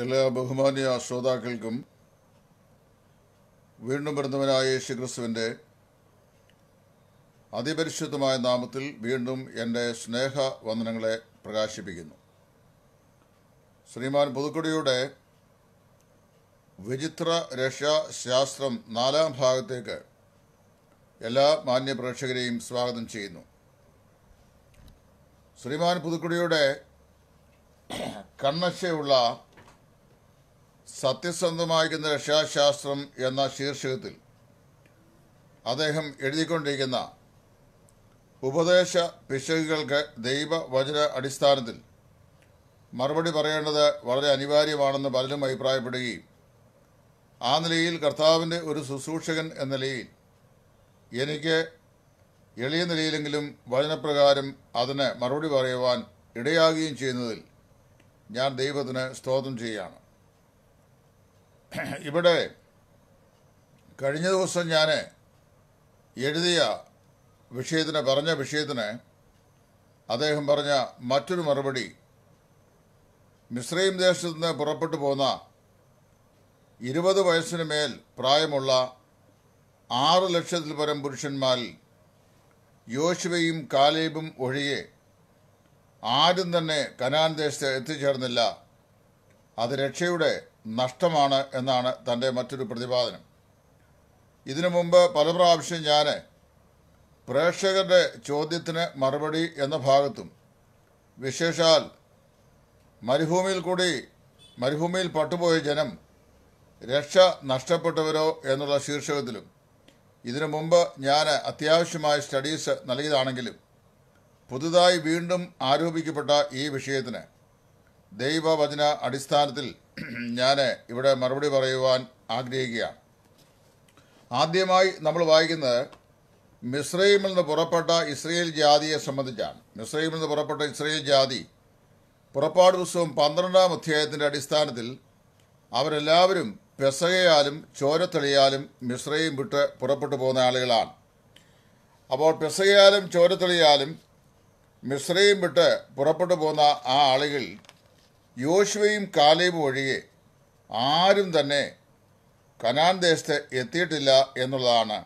എല്ലാ ബഹുമാനിയ ശ്രോതാക്കൾക്കും വീണ്ടും വരുന്നവനായ യേശുക്രിസ്തുവിൻ്റെ അതിപരിശുദ്ധമായ നാമത്തിൽ വീണ്ടും എൻ്റെ സ്നേഹ വന്ദനങ്ങളെ പ്രകാശിപ്പിക്കുന്നു ശ്രീമാൻ പുതുക്കുടിയുടെ വിചിത്ര രക്ഷാശാസ്ത്രം നാലാം ഭാഗത്തേക്ക് എല്ലാ മാന്യ സ്വാഗതം ചെയ്യുന്നു ശ്രീമാൻ പുതുക്കുടിയുടെ കണ്ണശയുള്ള സത്യസന്ധമായിരിക്കുന്ന രക്ഷാശാസ്ത്രം എന്ന ശീർഷകത്തിൽ അദ്ദേഹം എഴുതിക്കൊണ്ടിരിക്കുന്ന ഉപദേശ പിശകുകൾക്ക് ദൈവവചന അടിസ്ഥാനത്തിൽ മറുപടി പറയേണ്ടത് വളരെ അനിവാര്യമാണെന്ന് പലരും അഭിപ്രായപ്പെടുകയും ആ നിലയിൽ കർത്താവിൻ്റെ ഒരു ശുശ്രൂഷകൻ എന്ന നിലയിൽ എനിക്ക് എളിയ നിലയിലെങ്കിലും വചനപ്രകാരം അതിന് മറുപടി പറയുവാൻ ഇടയാകുകയും ചെയ്യുന്നതിൽ ഞാൻ ദൈവത്തിന് സ്തോത്രം ചെയ്യുകയാണ് ഇവിടെ കഴിഞ്ഞ ദിവസം ഞാൻ എഴുതിയ വിഷയത്തിന് പറഞ്ഞ വിഷയത്തിന് അദ്ദേഹം പറഞ്ഞ മറ്റൊരു മറുപടി മിശ്രീം ദേശത്തു നിന്ന് പുറപ്പെട്ടു പോന്ന ഇരുപത് വയസ്സിന് മേൽ പ്രായമുള്ള ആറ് ലക്ഷത്തിൽ പരം പുരുഷന്മാരിൽ യോശുവയും കാലേബും ഒഴികെ ആരും തന്നെ കനാൻ ദേശത്ത് എത്തിച്ചേർന്നില്ല അത് രക്ഷയുടെ നഷ്ടമാണ് എന്നാണ് തൻ്റെ മറ്റൊരു പ്രതിപാദനം ഇതിനു മുമ്പ് പല പ്രാവശ്യം ഞാൻ പ്രേക്ഷകരുടെ ചോദ്യത്തിന് മറുപടി എന്ന ഭാഗത്തും വിശേഷാൽ മരുഭൂമിയിൽ കൂടി മരുഭൂമിയിൽ പട്ടുപോയ ജനം രക്ഷ നഷ്ടപ്പെട്ടവരോ എന്നുള്ള ശീർഷകത്തിലും ഇതിനു മുമ്പ് ഞാൻ അത്യാവശ്യമായ സ്റ്റഡീസ് നൽകിയതാണെങ്കിലും പുതുതായി വീണ്ടും ആരോപിക്കപ്പെട്ട ഈ വിഷയത്തിന് ദൈവവചന അടിസ്ഥാനത്തിൽ ഞാൻ ഇവിടെ മറുപടി പറയുവാൻ ആഗ്രഹിക്കുകയാണ് ആദ്യമായി നമ്മൾ വായിക്കുന്നത് മിസ്രൈമിൽ നിന്ന് പുറപ്പെട്ട ഇസ്രയേൽ ജാതിയെ സംബന്ധിച്ചാണ് മിസ്രൈമിൽ നിന്ന് പുറപ്പെട്ട ഇസ്രയേൽ ജാതി പുറപ്പാട് ദിവസവും പന്ത്രണ്ടാം അധ്യായത്തിൻ്റെ അടിസ്ഥാനത്തിൽ അവരെല്ലാവരും പെസകയാലും ചോരത്തെളിയാലും മിശ്രയും വിട്ട് പുറപ്പെട്ടു പോകുന്ന ആളുകളാണ് അപ്പോൾ പെസകയാലും ചോരത്തെളിയാലും മിശ്രയും വിട്ട് പുറപ്പെട്ടു പോകുന്ന ആ ആളുകൾ യോശുവയും കാലേബും ഒഴികെ ആരും തന്നെ കനാൻ ദേശത്ത് എത്തിയിട്ടില്ല എന്നുള്ളതാണ്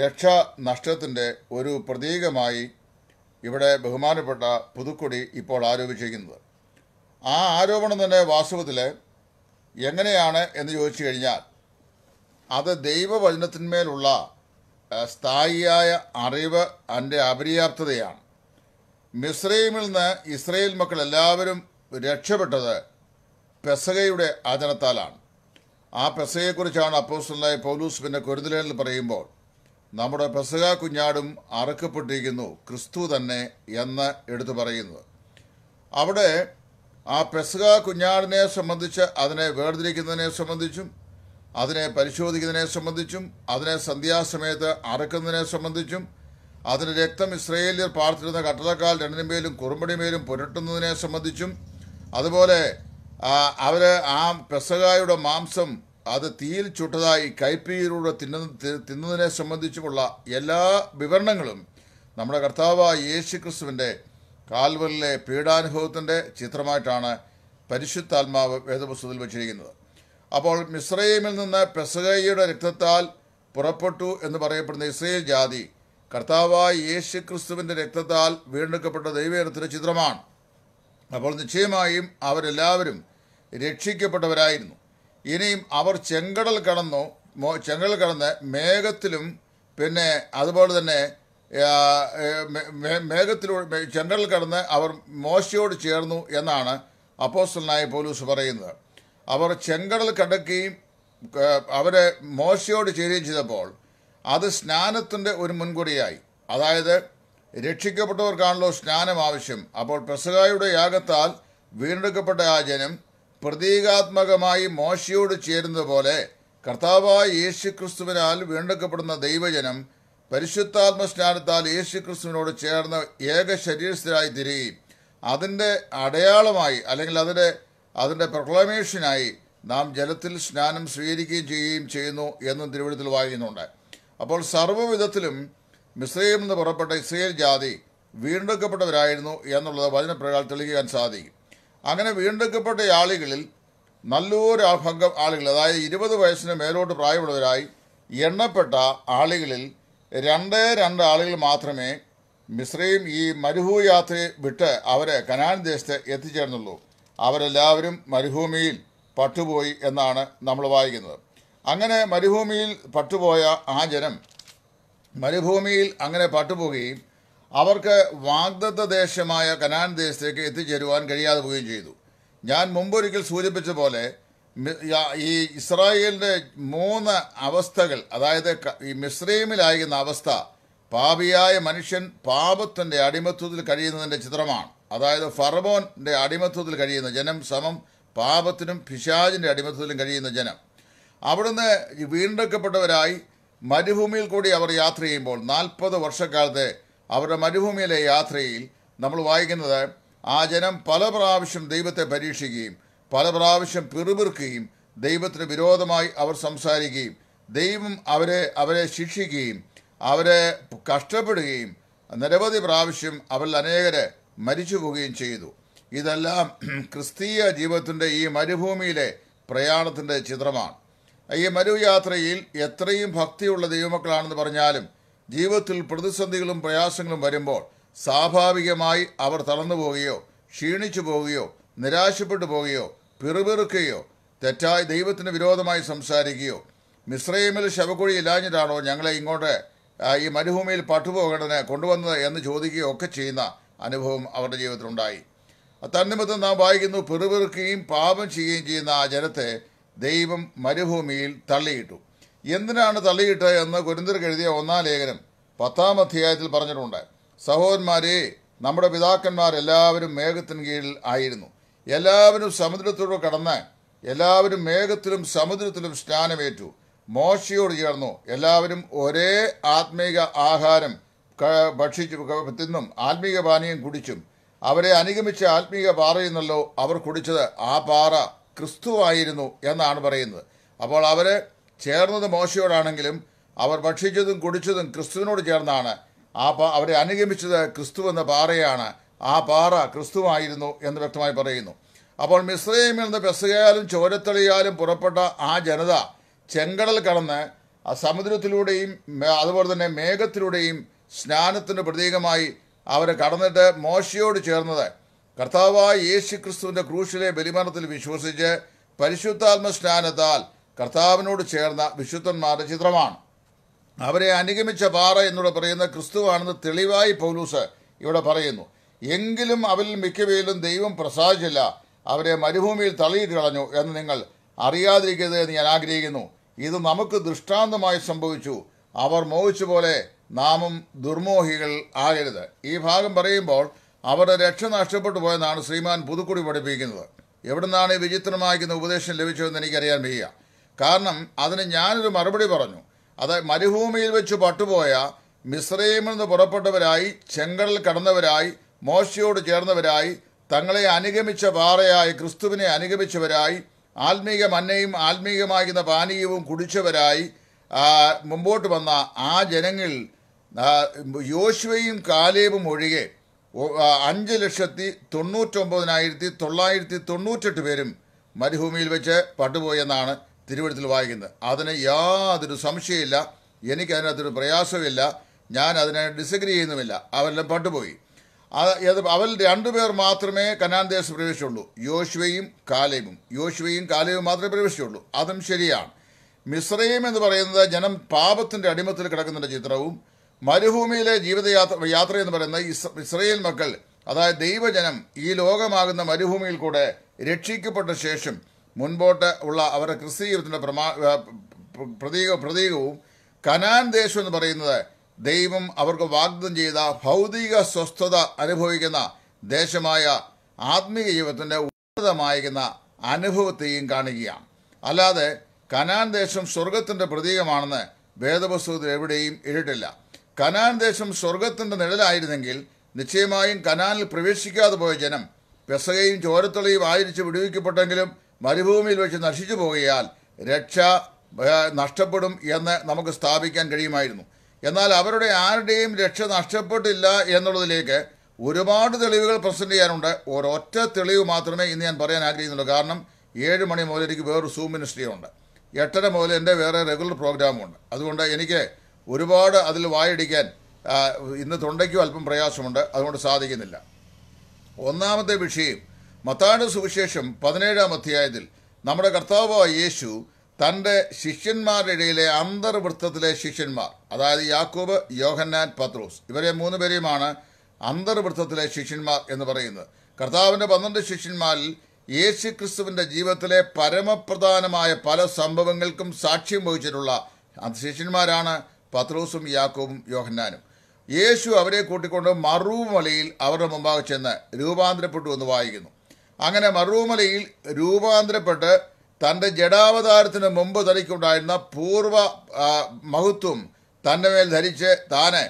രക്ഷാ നഷ്ടത്തിൻ്റെ ഒരു പ്രതീകമായി ഇവിടെ ബഹുമാനപ്പെട്ട പുതുക്കൊടി ഇപ്പോൾ ആരോപിച്ചിരിക്കുന്നത് ആ ആരോപണം തന്നെ വാസ്തവത്തിൽ എങ്ങനെയാണ് എന്ന് ചോദിച്ചു കഴിഞ്ഞാൽ അത് ദൈവവചനത്തിന്മേലുള്ള സ്ഥായിയായ അറിവ് അതിൻ്റെ അപര്യാപ്തതയാണ് മിസ്രൈമിൽ നിന്ന് ഇസ്രയേൽ മക്കൾ എല്ലാവരും രക്ഷപ്പെട്ടത് പെസകയുടെ ആചരണത്താലാണ് ആ പെസകയെക്കുറിച്ചാണ് അപ്പോസ്റ്റലായ പൗലൂസ് പിന്നെ കൊരുതലേനിൽ പറയുമ്പോൾ നമ്മുടെ പെസക കുഞ്ഞാടും അറക്കപ്പെട്ടിരിക്കുന്നു ക്രിസ്തു തന്നെ എന്ന് എടുത്തു പറയുന്നത് അവിടെ ആ പെസക കുഞ്ഞാടിനെ സംബന്ധിച്ച് അതിനെ വേർതിരിക്കുന്നതിനെ സംബന്ധിച്ചും അതിനെ പരിശോധിക്കുന്നതിനെ സംബന്ധിച്ചും അതിനെ സന്ധ്യാസമയത്ത് അറക്കുന്നതിനെ സംബന്ധിച്ചും അതിന് രക്തം ഇസ്രയേലിൽ പാർത്തിരുന്ന കട്ടളക്കാൽ രണ്ടിനുമേലും കുറുമ്പടിമേലും പുരട്ടുന്നതിനെ സംബന്ധിച്ചും അതുപോലെ അവർ ആ പെസകായുടെ മാംസം അത് തീയിൽ ചുട്ടതായി കൈപ്പീരൂടെ തിന്ന തിന്നതിനെ സംബന്ധിച്ചുമുള്ള എല്ലാ വിവരണങ്ങളും നമ്മുടെ കർത്താവായ യേശു ക്രിസ്തുവിൻ്റെ കാൽവലിലെ പീഡാനുഭവത്തിൻ്റെ ചിത്രമായിട്ടാണ് പരിശുദ്ധാത്മാവ് വേദപുസ്തകത്തിൽ വച്ചിരിക്കുന്നത് അപ്പോൾ മിസ്രൈമിൽ നിന്ന് പെസകയുടെ രക്തത്താൽ പുറപ്പെട്ടു എന്ന് പറയപ്പെടുന്ന ഇസ്രയേൽ ജാതി കർത്താവായ യേശു ക്രിസ്തുവിൻ്റെ രക്തത്താൽ വീണ്ടെടുക്കപ്പെട്ട ദൈവത്തിൻ്റെ ചിത്രമാണ് അപ്പോൾ നിശ്ചയമായും അവരെല്ലാവരും രക്ഷിക്കപ്പെട്ടവരായിരുന്നു ഇനിയും അവർ ചെങ്കടൽ കടന്നു ചെങ്കടൽ കടന്ന് മേഘത്തിലും പിന്നെ അതുപോലെ തന്നെ മേഘത്തിലൂടെ ചെങ്കടൽ കടന്ന് അവർ മോശയോട് ചേർന്നു എന്നാണ് അപ്പോസ്റ്റലായ പോലീസ് പറയുന്നത് അവർ ചെങ്കടൽ കടക്കുകയും അവരെ മോശയോട് ചേരുകയും ചെയ്തപ്പോൾ അത് സ്നാനത്തിൻ്റെ ഒരു മുൻകൂടിയായി അതായത് രക്ഷിക്കപ്പെട്ടവർക്കാണല്ലോ സ്നാനം ആവശ്യം അപ്പോൾ പ്രസകായുടെ യാഗത്താൽ വീണ്ടെടുക്കപ്പെട്ട ആ ജനം പ്രതീകാത്മകമായി മോശയോട് ചേരുന്നതുപോലെ കർത്താവായ ക്രിസ്തുവിനാൽ വീണ്ടെടുക്കപ്പെടുന്ന ദൈവജനം പരിശുദ്ധാത്മ സ്നാനത്താൽ ക്രിസ്തുവിനോട് ചേർന്ന ഏക ശരീരസ്ഥരായി തിരികെയും അതിൻ്റെ അടയാളമായി അല്ലെങ്കിൽ അതിൻ്റെ അതിൻ്റെ പ്രൊക്ലമേഷനായി നാം ജലത്തിൽ സ്നാനം സ്വീകരിക്കുകയും ചെയ്യുകയും ചെയ്യുന്നു എന്നും തിരുവഴുത്തിൽ വായിക്കുന്നുണ്ട് അപ്പോൾ സർവ്വവിധത്തിലും മിസ്രൈമിൽ നിന്ന് പുറപ്പെട്ട ഇസ്രയേൽ ജാതി വീണ്ടെടുക്കപ്പെട്ടവരായിരുന്നു എന്നുള്ളത് വചനപ്രകാരം തെളിയിക്കാൻ സാധിക്കും അങ്ങനെ വീണ്ടെടുക്കപ്പെട്ട ആളുകളിൽ നല്ലൊരു ഭംഗം ആളുകൾ അതായത് ഇരുപത് വയസ്സിന് മേലോട്ട് പ്രായമുള്ളവരായി എണ്ണപ്പെട്ട ആളുകളിൽ രണ്ട് രണ്ട് ആളുകൾ മാത്രമേ മിശ്രയും ഈ മരുഭൂ യാത്രയെ വിട്ട് അവരെ കനാൻ ദേശത്ത് എത്തിച്ചേർന്നുള്ളൂ അവരെല്ലാവരും മരുഭൂമിയിൽ പട്ടുപോയി എന്നാണ് നമ്മൾ വായിക്കുന്നത് അങ്ങനെ മരുഭൂമിയിൽ പട്ടുപോയ ആ ജനം മരുഭൂമിയിൽ അങ്ങനെ പട്ടുപോകുകയും അവർക്ക് വാഗ്ദത്ത ദേശമായ കനാൻ ദേശത്തേക്ക് എത്തിച്ചേരുവാൻ കഴിയാതെ പോവുകയും ചെയ്തു ഞാൻ മുമ്പൊരിക്കൽ സൂചിപ്പിച്ച പോലെ ഈ ഇസ്രായേലിൻ്റെ മൂന്ന് അവസ്ഥകൾ അതായത് ഈ മിശ്രീമിലായിരുന്ന അവസ്ഥ പാപിയായ മനുഷ്യൻ പാപത്തിൻ്റെ അടിമത്വത്തിൽ കഴിയുന്നതിൻ്റെ ചിത്രമാണ് അതായത് ഫർബോൻ്റെ അടിമത്വത്തിൽ കഴിയുന്ന ജനം സമം പാപത്തിനും പിശാജിൻ്റെ അടിമത്വത്തിലും കഴിയുന്ന ജനം അവിടുന്ന് വീണ്ടെടുക്കപ്പെട്ടവരായി മരുഭൂമിയിൽ കൂടി അവർ യാത്ര ചെയ്യുമ്പോൾ നാൽപ്പത് വർഷക്കാലത്തെ അവരുടെ മരുഭൂമിയിലെ യാത്രയിൽ നമ്മൾ വായിക്കുന്നത് ആ ജനം പല പ്രാവശ്യം ദൈവത്തെ പരീക്ഷിക്കുകയും പല പ്രാവശ്യം പിറുപിറുക്കുകയും ദൈവത്തിന് വിരോധമായി അവർ സംസാരിക്കുകയും ദൈവം അവരെ അവരെ ശിക്ഷിക്കുകയും അവരെ കഷ്ടപ്പെടുകയും നിരവധി പ്രാവശ്യം അവരിൽ അനേകരെ മരിച്ചു പോവുകയും ചെയ്തു ഇതെല്ലാം ക്രിസ്തീയ ജീവിതത്തിൻ്റെ ഈ മരുഭൂമിയിലെ പ്രയാണത്തിൻ്റെ ചിത്രമാണ് ഈ മരുയാത്രയിൽ എത്രയും ഭക്തിയുള്ള ദൈവമക്കളാണെന്ന് പറഞ്ഞാലും ജീവിതത്തിൽ പ്രതിസന്ധികളും പ്രയാസങ്ങളും വരുമ്പോൾ സ്വാഭാവികമായി അവർ തളർന്നു പോവുകയോ ക്ഷീണിച്ചു പോവുകയോ നിരാശപ്പെട്ടു പോവുകയോ പിറുപിറുക്കുകയോ തെറ്റായി ദൈവത്തിന് വിരോധമായി സംസാരിക്കുകയോ മിശ്രൈമിൽ ശവക്കുഴി ഇല്ലാഞ്ഞിട്ടാണോ ഞങ്ങളെ ഇങ്ങോട്ട് ഈ മരുഭൂമിയിൽ പട്ടുപോകേണ്ടതിന് കൊണ്ടുവന്നത് എന്ന് ചോദിക്കുകയോ ഒക്കെ ചെയ്യുന്ന അനുഭവം അവരുടെ ജീവിതത്തിലുണ്ടായി തന്നിമിത്തം നാം വായിക്കുന്നു പിറുപിറുക്കുകയും പാപം ചെയ്യുകയും ചെയ്യുന്ന ആ ജനത്തെ ദൈവം മരുഭൂമിയിൽ തള്ളിയിട്ടു എന്തിനാണ് തള്ളിയിട്ടത് എന്ന് കുരിന്തർക്ക് എഴുതിയ ഒന്നാം ലേഖനം പത്താം അധ്യായത്തിൽ പറഞ്ഞിട്ടുണ്ട് സഹോദരന്മാരെ നമ്മുടെ പിതാക്കന്മാർ എല്ലാവരും മേഘത്തിന് കീഴിൽ ആയിരുന്നു എല്ലാവരും സമുദ്രത്തോട് കടന്ന് എല്ലാവരും മേഘത്തിലും സമുദ്രത്തിലും സ്നാനമേറ്റു മോശയോട് ചേർന്നു എല്ലാവരും ഒരേ ആത്മീക ആഹാരം ഭക്ഷിച്ചു തിന്നും ആത്മീക പാനീയം കുടിച്ചും അവരെ അനുഗമിച്ച ആത്മീക പാറയെന്നല്ലോ അവർ കുടിച്ചത് ആ പാറ ക്രിസ്തുവായിരുന്നു എന്നാണ് പറയുന്നത് അപ്പോൾ അവർ ചേർന്നത് മോശയോടാണെങ്കിലും അവർ ഭക്ഷിച്ചതും കുടിച്ചതും ക്രിസ്തുവിനോട് ചേർന്നാണ് ആ പാ അവരെ അനുഗമിച്ചത് ക്രിസ്തു എന്ന പാറയാണ് ആ പാറ ക്രിസ്തുവായിരുന്നു എന്ന് വ്യക്തമായി പറയുന്നു അപ്പോൾ മിസ്രൈമിൽ നിന്ന് പെസുകയാലും ചോരത്തളിയാലും പുറപ്പെട്ട ആ ജനത ചെങ്കടൽ കടന്ന് സമുദ്രത്തിലൂടെയും അതുപോലെ തന്നെ മേഘത്തിലൂടെയും സ്നാനത്തിൻ്റെ പ്രതീകമായി അവർ കടന്നിട്ട് മോശയോട് ചേർന്നത് കർത്താവായ യേശു ക്രിസ്തുവിൻ്റെ ക്രൂശിലെ ബലിമരണത്തിൽ വിശ്വസിച്ച് പരിശുദ്ധാത്മ സ്നാനത്താൽ കർത്താവിനോട് ചേർന്ന വിശുദ്ധന്മാരുടെ ചിത്രമാണ് അവരെ അനുഗമിച്ച പാറ എന്നിവിടെ പറയുന്ന ക്രിസ്തുവാണെന്ന് തെളിവായി പൗലൂസ് ഇവിടെ പറയുന്നു എങ്കിലും അവരിൽ മിക്കവയിലും ദൈവം പ്രസാദിച്ചില്ല അവരെ മരുഭൂമിയിൽ തള്ളിയിട്ട് കളഞ്ഞു എന്ന് നിങ്ങൾ അറിയാതിരിക്കരുത് എന്ന് ഞാൻ ആഗ്രഹിക്കുന്നു ഇത് നമുക്ക് ദൃഷ്ടാന്തമായി സംഭവിച്ചു അവർ മോഹിച്ച പോലെ നാമും ദുർമോഹികൾ ആകരുത് ഈ ഭാഗം പറയുമ്പോൾ അവരുടെ രക്ഷ നഷ്ടപ്പെട്ടു പോയെന്നാണ് ശ്രീമാൻ പുതുക്കുടി പഠിപ്പിക്കുന്നത് എവിടുന്നാണ് ഈ വിചിത്രമായിരിക്കുന്ന ഉപദേശം ലഭിച്ചതെന്ന് എനിക്കറിയാൻ വയ്യ കാരണം അതിന് ഞാനൊരു മറുപടി പറഞ്ഞു അത് മരുഭൂമിയിൽ വെച്ച് പട്ടുപോയ മിസ്രൈമിൽ നിന്ന് പുറപ്പെട്ടവരായി ചെങ്കടൽ കടന്നവരായി മോശയോട് ചേർന്നവരായി തങ്ങളെ അനുഗമിച്ച പാറയായി ക്രിസ്തുവിനെ അനുഗമിച്ചവരായി ആത്മീക മന്നയും ആത്മീകമാകുന്ന പാനീയവും കുടിച്ചവരായി മുമ്പോട്ട് വന്ന ആ ജനങ്ങളിൽ യോശുവയും കാലേബും ഒഴികെ അഞ്ച് ലക്ഷത്തി തൊണ്ണൂറ്റൊമ്പതിനായിരത്തി തൊള്ളായിരത്തി തൊണ്ണൂറ്റെട്ട് പേരും മരുഭൂമിയിൽ വെച്ച് പട്ടുപോയെന്നാണ് തിരുവഴുത്തിൽ വായിക്കുന്നത് അതിന് യാതൊരു സംശയമില്ല എനിക്ക് അതിനകത്തൊരു പ്രയാസമില്ല ഞാൻ അതിനെ ഡിസഗ്രി ചെയ്യുന്നുമില്ല അവരെല്ലാം പട്ടുപോയി അത് അവൽ രണ്ടുപേർ മാത്രമേ കനാൻ ദേശത്ത് പ്രവേശിച്ചുള്ളൂ യോശുവയും കാലയും യോശുവയും കാലയും മാത്രമേ പ്രവേശിച്ചുള്ളൂ അതും ശരിയാണ് മിശ്രയും എന്ന് പറയുന്നത് ജനം പാപത്തിൻ്റെ അടിമത്തിൽ കിടക്കുന്നതിൻ്റെ ചിത്രവും മരുഭൂമിയിലെ ജീവിതയാത്ര യാത്ര എന്ന് പറയുന്ന ഇസ്രയേൽ മക്കൾ അതായത് ദൈവജനം ഈ ലോകമാകുന്ന മരുഭൂമിയിൽ കൂടെ രക്ഷിക്കപ്പെട്ട ശേഷം മുൻപോട്ട് ഉള്ള അവരുടെ ക്രിസ്തീ ജീവിതത്തിൻ്റെ പ്രമാ പ്രതീക പ്രതീകവും കനാൻ ദേശം എന്ന് പറയുന്നത് ദൈവം അവർക്ക് വാഗ്ദാനം ചെയ്ത ഭൗതിക സ്വസ്ഥത അനുഭവിക്കുന്ന ദേശമായ ആത്മീയ ജീവിതത്തിൻ്റെ ഉന്നതമായിരിക്കുന്ന അനുഭവത്തെയും കാണുകയാണ് അല്ലാതെ കനാൻ ദേശം സ്വർഗത്തിൻ്റെ പ്രതീകമാണെന്ന് വേദപുസ്തകത്തിൽ എവിടെയും ഇട്ടിട്ടില്ല കനാൻ ദേശം സ്വർഗത്തിൻ്റെ നിഴലായിരുന്നെങ്കിൽ നിശ്ചയമായും കനാനിൽ പ്രവേശിക്കാതെ പോയ ജനം പെസകയും ചോരത്തുളയും ആയിരിച്ച് വിടുവിക്കപ്പെട്ടെങ്കിലും മരുഭൂമിയിൽ വെച്ച് നശിച്ചു പോകയാൽ രക്ഷ നഷ്ടപ്പെടും എന്ന് നമുക്ക് സ്ഥാപിക്കാൻ കഴിയുമായിരുന്നു എന്നാൽ അവരുടെ ആരുടെയും രക്ഷ നഷ്ടപ്പെട്ടില്ല എന്നുള്ളതിലേക്ക് ഒരുപാട് തെളിവുകൾ പ്രസൻറ്റ് ചെയ്യാനുണ്ട് ഒരൊറ്റ തെളിവ് മാത്രമേ ഇന്ന് ഞാൻ പറയാൻ ആഗ്രഹിക്കുന്നുള്ളൂ കാരണം ഏഴ് മണി മുതൽ എനിക്ക് വേറൊരു സൂം മിനിസ്ട്രിയുണ്ട് എട്ടര മുതൽ എൻ്റെ വേറെ റെഗുലർ പ്രോഗ്രാമുണ്ട് അതുകൊണ്ട് എനിക്ക് ഒരുപാട് അതിൽ വായടിക്കാൻ ഇന്ന് തൊണ്ടയ്ക്കും അല്പം പ്രയാസമുണ്ട് അതുകൊണ്ട് സാധിക്കുന്നില്ല ഒന്നാമത്തെ വിഷയം മത്താട് സുവിശേഷം പതിനേഴാം അധ്യായത്തിൽ നമ്മുടെ കർത്താവായ യേശു തൻ്റെ ശിഷ്യന്മാരുടെ ഇടയിലെ അന്തർവൃത്തത്തിലെ ശിഷ്യന്മാർ അതായത് യാക്കോബ് യോഹന്നാൻ പത്രോസ് ഇവരെ മൂന്ന് പേരെയുമാണ് അന്തർവൃത്തത്തിലെ ശിഷ്യന്മാർ എന്ന് പറയുന്നത് കർത്താവിൻ്റെ പന്ത്രണ്ട് ശിഷ്യന്മാരിൽ യേശു ക്രിസ്തുവിൻ്റെ ജീവിതത്തിലെ പരമപ്രധാനമായ പല സംഭവങ്ങൾക്കും സാക്ഷ്യം വഹിച്ചിട്ടുള്ള ശിഷ്യന്മാരാണ് പത്രോസും യാക്കോബും യോഹന്നാനും യേശു അവരെ കൂട്ടിക്കൊണ്ട് മറുമലയിൽ അവരുടെ മുമ്പാകെ ചെന്ന് രൂപാന്തരപ്പെട്ടു എന്ന് വായിക്കുന്നു അങ്ങനെ മറുമലയിൽ രൂപാന്തരപ്പെട്ട് തൻ്റെ ജഡാവതാരത്തിന് മുമ്പ് തനിക്കുണ്ടായിരുന്ന പൂർവ്വ മഹത്വം തൻ്റെ മേൽ ധരിച്ച് താന്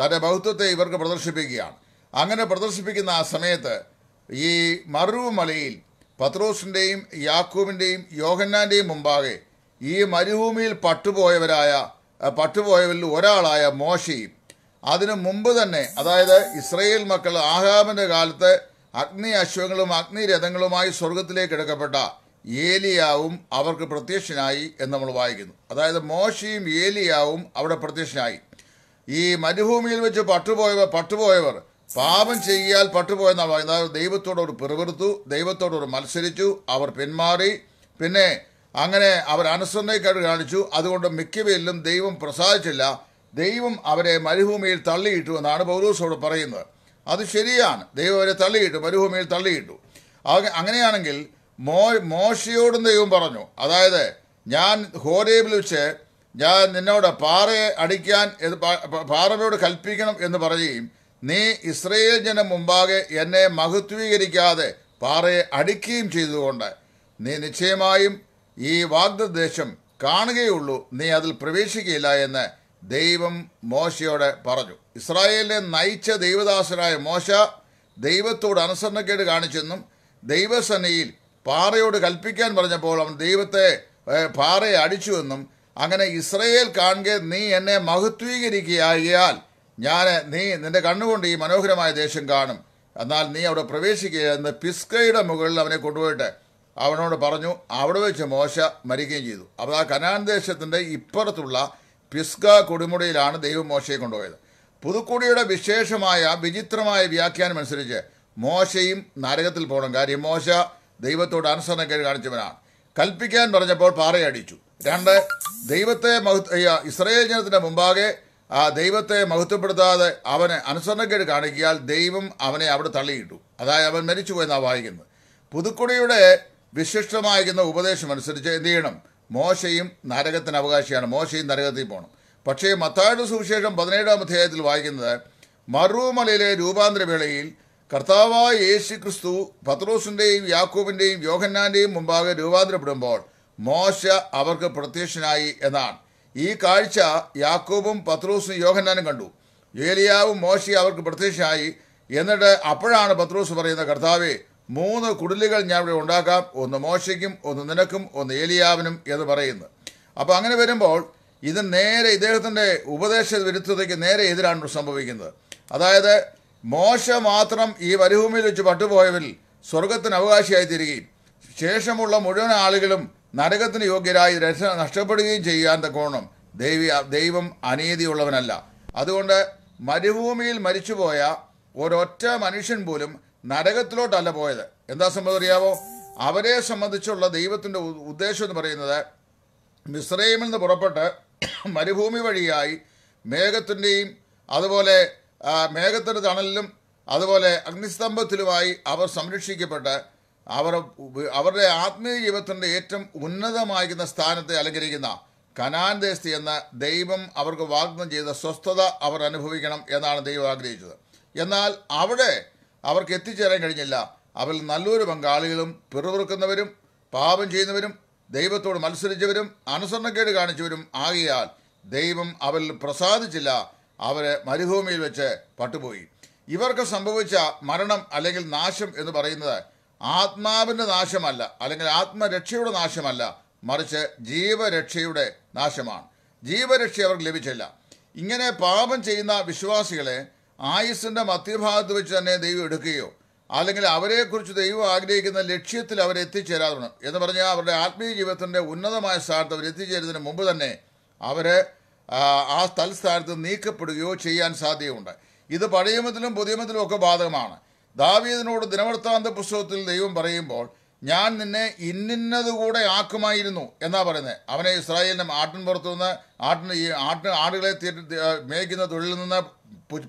തൻ്റെ മഹത്വത്തെ ഇവർക്ക് പ്രദർശിപ്പിക്കുകയാണ് അങ്ങനെ പ്രദർശിപ്പിക്കുന്ന ആ സമയത്ത് ഈ മറുമലയിൽ പത്രോസിൻ്റെയും യാക്കൂബിൻ്റെയും യോഹന്നാൻ്റെയും മുമ്പാകെ ഈ മരുഭൂമിയിൽ പട്ടുപോയവരായ പട്ടുപോയവരിൽ ഒരാളായ മോശയും അതിനു മുമ്പ് തന്നെ അതായത് ഇസ്രയേൽ മക്കൾ ആഹാബിൻ്റെ കാലത്ത് അഗ്നി അശ്വങ്ങളും അഗ്നി രഥങ്ങളുമായി സ്വർഗത്തിലേക്ക് എടുക്കപ്പെട്ട ഏലിയാവും അവർക്ക് പ്രത്യക്ഷനായി എന്ന് നമ്മൾ വായിക്കുന്നു അതായത് മോശയും ഏലിയാവും അവിടെ പ്രത്യക്ഷനായി ഈ മരുഭൂമിയിൽ വെച്ച് പട്ടുപോയവർ പട്ടുപോയവർ പാപം ചെയ്യാൽ പട്ടുപോയെന്നാണ് പറയുന്നത് ദൈവത്തോടൊരു പിറുപിറുത്തു ദൈവത്തോടൊരു മത്സരിച്ചു അവർ പിന്മാറി പിന്നെ അങ്ങനെ അവർ അനശ്രദ്ധയ്ക്കായിട്ട് കാണിച്ചു അതുകൊണ്ട് മിക്കവയിലും ദൈവം പ്രസാദിച്ചില്ല ദൈവം അവരെ മരുഭൂമിയിൽ തള്ളിയിട്ടു എന്നാണ് പൗലൂസോട് പറയുന്നത് അത് ശരിയാണ് ദൈവം അവരെ തള്ളിയിട്ടു മരുഭൂമിയിൽ തള്ളിയിട്ടു അങ്ങനെയാണെങ്കിൽ മോ മോശയോടും ദൈവം പറഞ്ഞു അതായത് ഞാൻ ഹോരേബിൽ വെച്ച് ഞാൻ നിന്നോട് പാറയെ അടിക്കാൻ പാറയോട് കൽപ്പിക്കണം എന്ന് പറയുകയും നീ ഇസ്രയേൽ ജനം മുമ്പാകെ എന്നെ മഹത്വീകരിക്കാതെ പാറയെ അടിക്കുകയും ചെയ്തുകൊണ്ട് നീ നിശ്ചയമായും ഈ വാഗ്ദദേശം കാണുകയുള്ളൂ നീ അതിൽ പ്രവേശിക്കുകയില്ല എന്ന് ദൈവം മോശയോട് പറഞ്ഞു ഇസ്രായേലിനെ നയിച്ച ദൈവദാസനായ മോശ ദൈവത്തോട് അനുസരണക്കേട് കാണിച്ചെന്നും ദൈവസനയിൽ പാറയോട് കൽപ്പിക്കാൻ പറഞ്ഞപ്പോൾ അവൻ ദൈവത്തെ പാറയെ അടിച്ചുവെന്നും അങ്ങനെ ഇസ്രയേൽ കാണുക നീ എന്നെ മഹത്വീകരിക്കുകയാൽ ഞാൻ നീ നിന്റെ കണ്ണുകൊണ്ട് ഈ മനോഹരമായ ദേശം കാണും എന്നാൽ നീ അവിടെ പ്രവേശിക്കുക എന്ന് പിസ്കയുടെ മുകളിൽ അവനെ കൊണ്ടുപോയിട്ട് അവനോട് പറഞ്ഞു അവിടെ വെച്ച് മോശ മരിക്കുകയും ചെയ്തു അപ്പോൾ ആ കനാൻ ദേശത്തിൻ്റെ ഇപ്പുറത്തുള്ള പിസ്ക കൊടുമുടിയിലാണ് ദൈവം മോശയെ കൊണ്ടുപോയത് പുതുക്കുടിയുടെ വിശേഷമായ വിചിത്രമായ വ്യാഖ്യാനം അനുസരിച്ച് മോശയും നരകത്തിൽ പോകണം കാര്യം മോശ ദൈവത്തോട് അനുസരണക്കേട് കാണിച്ചവനാണ് കൽപ്പിക്കാൻ പറഞ്ഞപ്പോൾ പാറയടിച്ചു രണ്ട് ദൈവത്തെ മഹത്വ ഇസ്രയേൽ ജനത്തിൻ്റെ മുമ്പാകെ ആ ദൈവത്തെ മഹത്വപ്പെടുത്താതെ അവനെ അനുസരണക്കേട് കാണിക്കിയാൽ ദൈവം അവനെ അവിടെ തള്ളിയിട്ടു അതായത് അവൻ മരിച്ചുപോയെന്നാണ് വായിക്കുന്നത് പുതുക്കുടിയുടെ വിശിഷ്ടമായിരിക്കുന്ന അനുസരിച്ച് എന്ത് ചെയ്യണം മോശയും നരകത്തിന് അവകാശിയാണ് മോശയും നരകത്തിൽ പോകണം പക്ഷേ മത്തായുടെ സുവിശേഷം പതിനേഴാം അധ്യായത്തിൽ വായിക്കുന്നത് മറുമലയിലെ രൂപാന്തരവേളയിൽ കർത്താവായ യേശു ക്രിസ്തു പത്രോസിൻ്റെയും യാക്കൂബിൻ്റെയും യോഹന്നാൻ്റെയും മുമ്പാകെ രൂപാന്തരപ്പെടുമ്പോൾ മോശ അവർക്ക് പ്രത്യക്ഷനായി എന്നാണ് ഈ കാഴ്ച യാക്കൂബും പത്രോസും യോഹന്നാനും കണ്ടു ഏലിയാവും മോശയും അവർക്ക് പ്രത്യക്ഷനായി എന്നിട്ട് അപ്പോഴാണ് പത്രോസ് പറയുന്ന കർത്താവേ മൂന്ന് കുടിലുകൾ ഞാൻ ഇവിടെ ഉണ്ടാക്കാം ഒന്ന് മോശയ്ക്കും ഒന്ന് നിനക്കും ഒന്ന് ഏലിയാവിനും എന്ന് പറയുന്നു അപ്പോൾ അങ്ങനെ വരുമ്പോൾ ഇത് നേരെ ഇദ്ദേഹത്തിൻ്റെ ഉപദേശ വിരുദ്ധതയ്ക്ക് നേരെ എതിരാണ് സംഭവിക്കുന്നത് അതായത് മോശ മാത്രം ഈ വരുഭൂമിയിൽ വെച്ച് പട്ടുപോയവരിൽ സ്വർഗത്തിന് അവകാശിയായി തീരുകയും ശേഷമുള്ള മുഴുവൻ ആളുകളും നരകത്തിന് യോഗ്യരായി രക്ഷ നഷ്ടപ്പെടുകയും ചെയ്യാൻ തക്കോണം ദൈവി ദൈവം അനീതിയുള്ളവനല്ല അതുകൊണ്ട് മരുഭൂമിയിൽ മരിച്ചുപോയ ഒരൊറ്റ മനുഷ്യൻ പോലും നരകത്തിലോട്ടല്ല പോയത് എന്താ സംഭവം അറിയാവോ അവരെ സംബന്ധിച്ചുള്ള ദൈവത്തിൻ്റെ ഉദ്ദേശം എന്ന് പറയുന്നത് മിസ്രൈമിൽ നിന്ന് പുറപ്പെട്ട് മരുഭൂമി വഴിയായി മേഘത്തിൻ്റെയും അതുപോലെ മേഘത്തിൻ്റെ തണലിലും അതുപോലെ അഗ്നിസ്തംഭത്തിലുമായി അവർ സംരക്ഷിക്കപ്പെട്ട് അവർ അവരുടെ ആത്മീയ ജീവിതത്തിൻ്റെ ഏറ്റവും ഉന്നതമായിരിക്കുന്ന സ്ഥാനത്തെ അലങ്കരിക്കുന്ന കനാൻ ദേശത്ത് എന്ന ദൈവം അവർക്ക് വാഗ്ദാനം ചെയ്ത സ്വസ്ഥത അവർ അനുഭവിക്കണം എന്നാണ് ദൈവം ആഗ്രഹിച്ചത് എന്നാൽ അവിടെ അവർക്ക് എത്തിച്ചേരാൻ കഴിഞ്ഞില്ല അവരിൽ നല്ലൊരു പങ്കാളികളും പിറുവിറുക്കുന്നവരും പാപം ചെയ്യുന്നവരും ദൈവത്തോട് മത്സരിച്ചവരും അനുസരണക്കേട് കാണിച്ചവരും ആകിയാൽ ദൈവം അവരിൽ പ്രസാദിച്ചില്ല അവരെ മരുഭൂമിയിൽ വെച്ച് പട്ടുപോയി ഇവർക്ക് സംഭവിച്ച മരണം അല്ലെങ്കിൽ നാശം എന്ന് പറയുന്നത് ആത്മാവിൻ്റെ നാശമല്ല അല്ലെങ്കിൽ ആത്മരക്ഷയുടെ നാശമല്ല മറിച്ച് ജീവരക്ഷയുടെ നാശമാണ് ജീവരക്ഷ അവർക്ക് ലഭിച്ചില്ല ഇങ്ങനെ പാപം ചെയ്യുന്ന വിശ്വാസികളെ ആയുസിൻ്റെ മധ്യഭാഗത്ത് വെച്ച് തന്നെ ദൈവം എടുക്കുകയോ അല്ലെങ്കിൽ അവരെക്കുറിച്ച് ദൈവം ആഗ്രഹിക്കുന്ന ലക്ഷ്യത്തിൽ അവരെ വേണം എന്ന് പറഞ്ഞാൽ അവരുടെ ആത്മീയ ജീവിതത്തിൻ്റെ ഉന്നതമായ സ്ഥാനത്ത് അവരെത്തിച്ചേരുന്നതിന് മുമ്പ് തന്നെ അവർ ആ തൽസ്ഥാനത്ത് നീക്കപ്പെടുകയോ ചെയ്യാൻ സാധ്യതയുണ്ട് ഇത് പഴയമത്തിലും പുതിയമത്തിലും ഒക്കെ ബാധകമാണ് ദാവീദിനോട് ദിനവൃത്താന്ത പുസ്തകത്തിൽ ദൈവം പറയുമ്പോൾ ഞാൻ നിന്നെ ഇന്നിന്നതുകൂടെ ആക്കുമായിരുന്നു എന്നാ പറയുന്നത് അവനെ ഇസ്രായേലിനും ആട്ടിൻ പുറത്തു നിന്ന് ആട്ടിന് ഈ ആട്ടിന് ആടുകളെ മേയ്ക്കുന്ന തൊഴിലിൽ നിന്ന്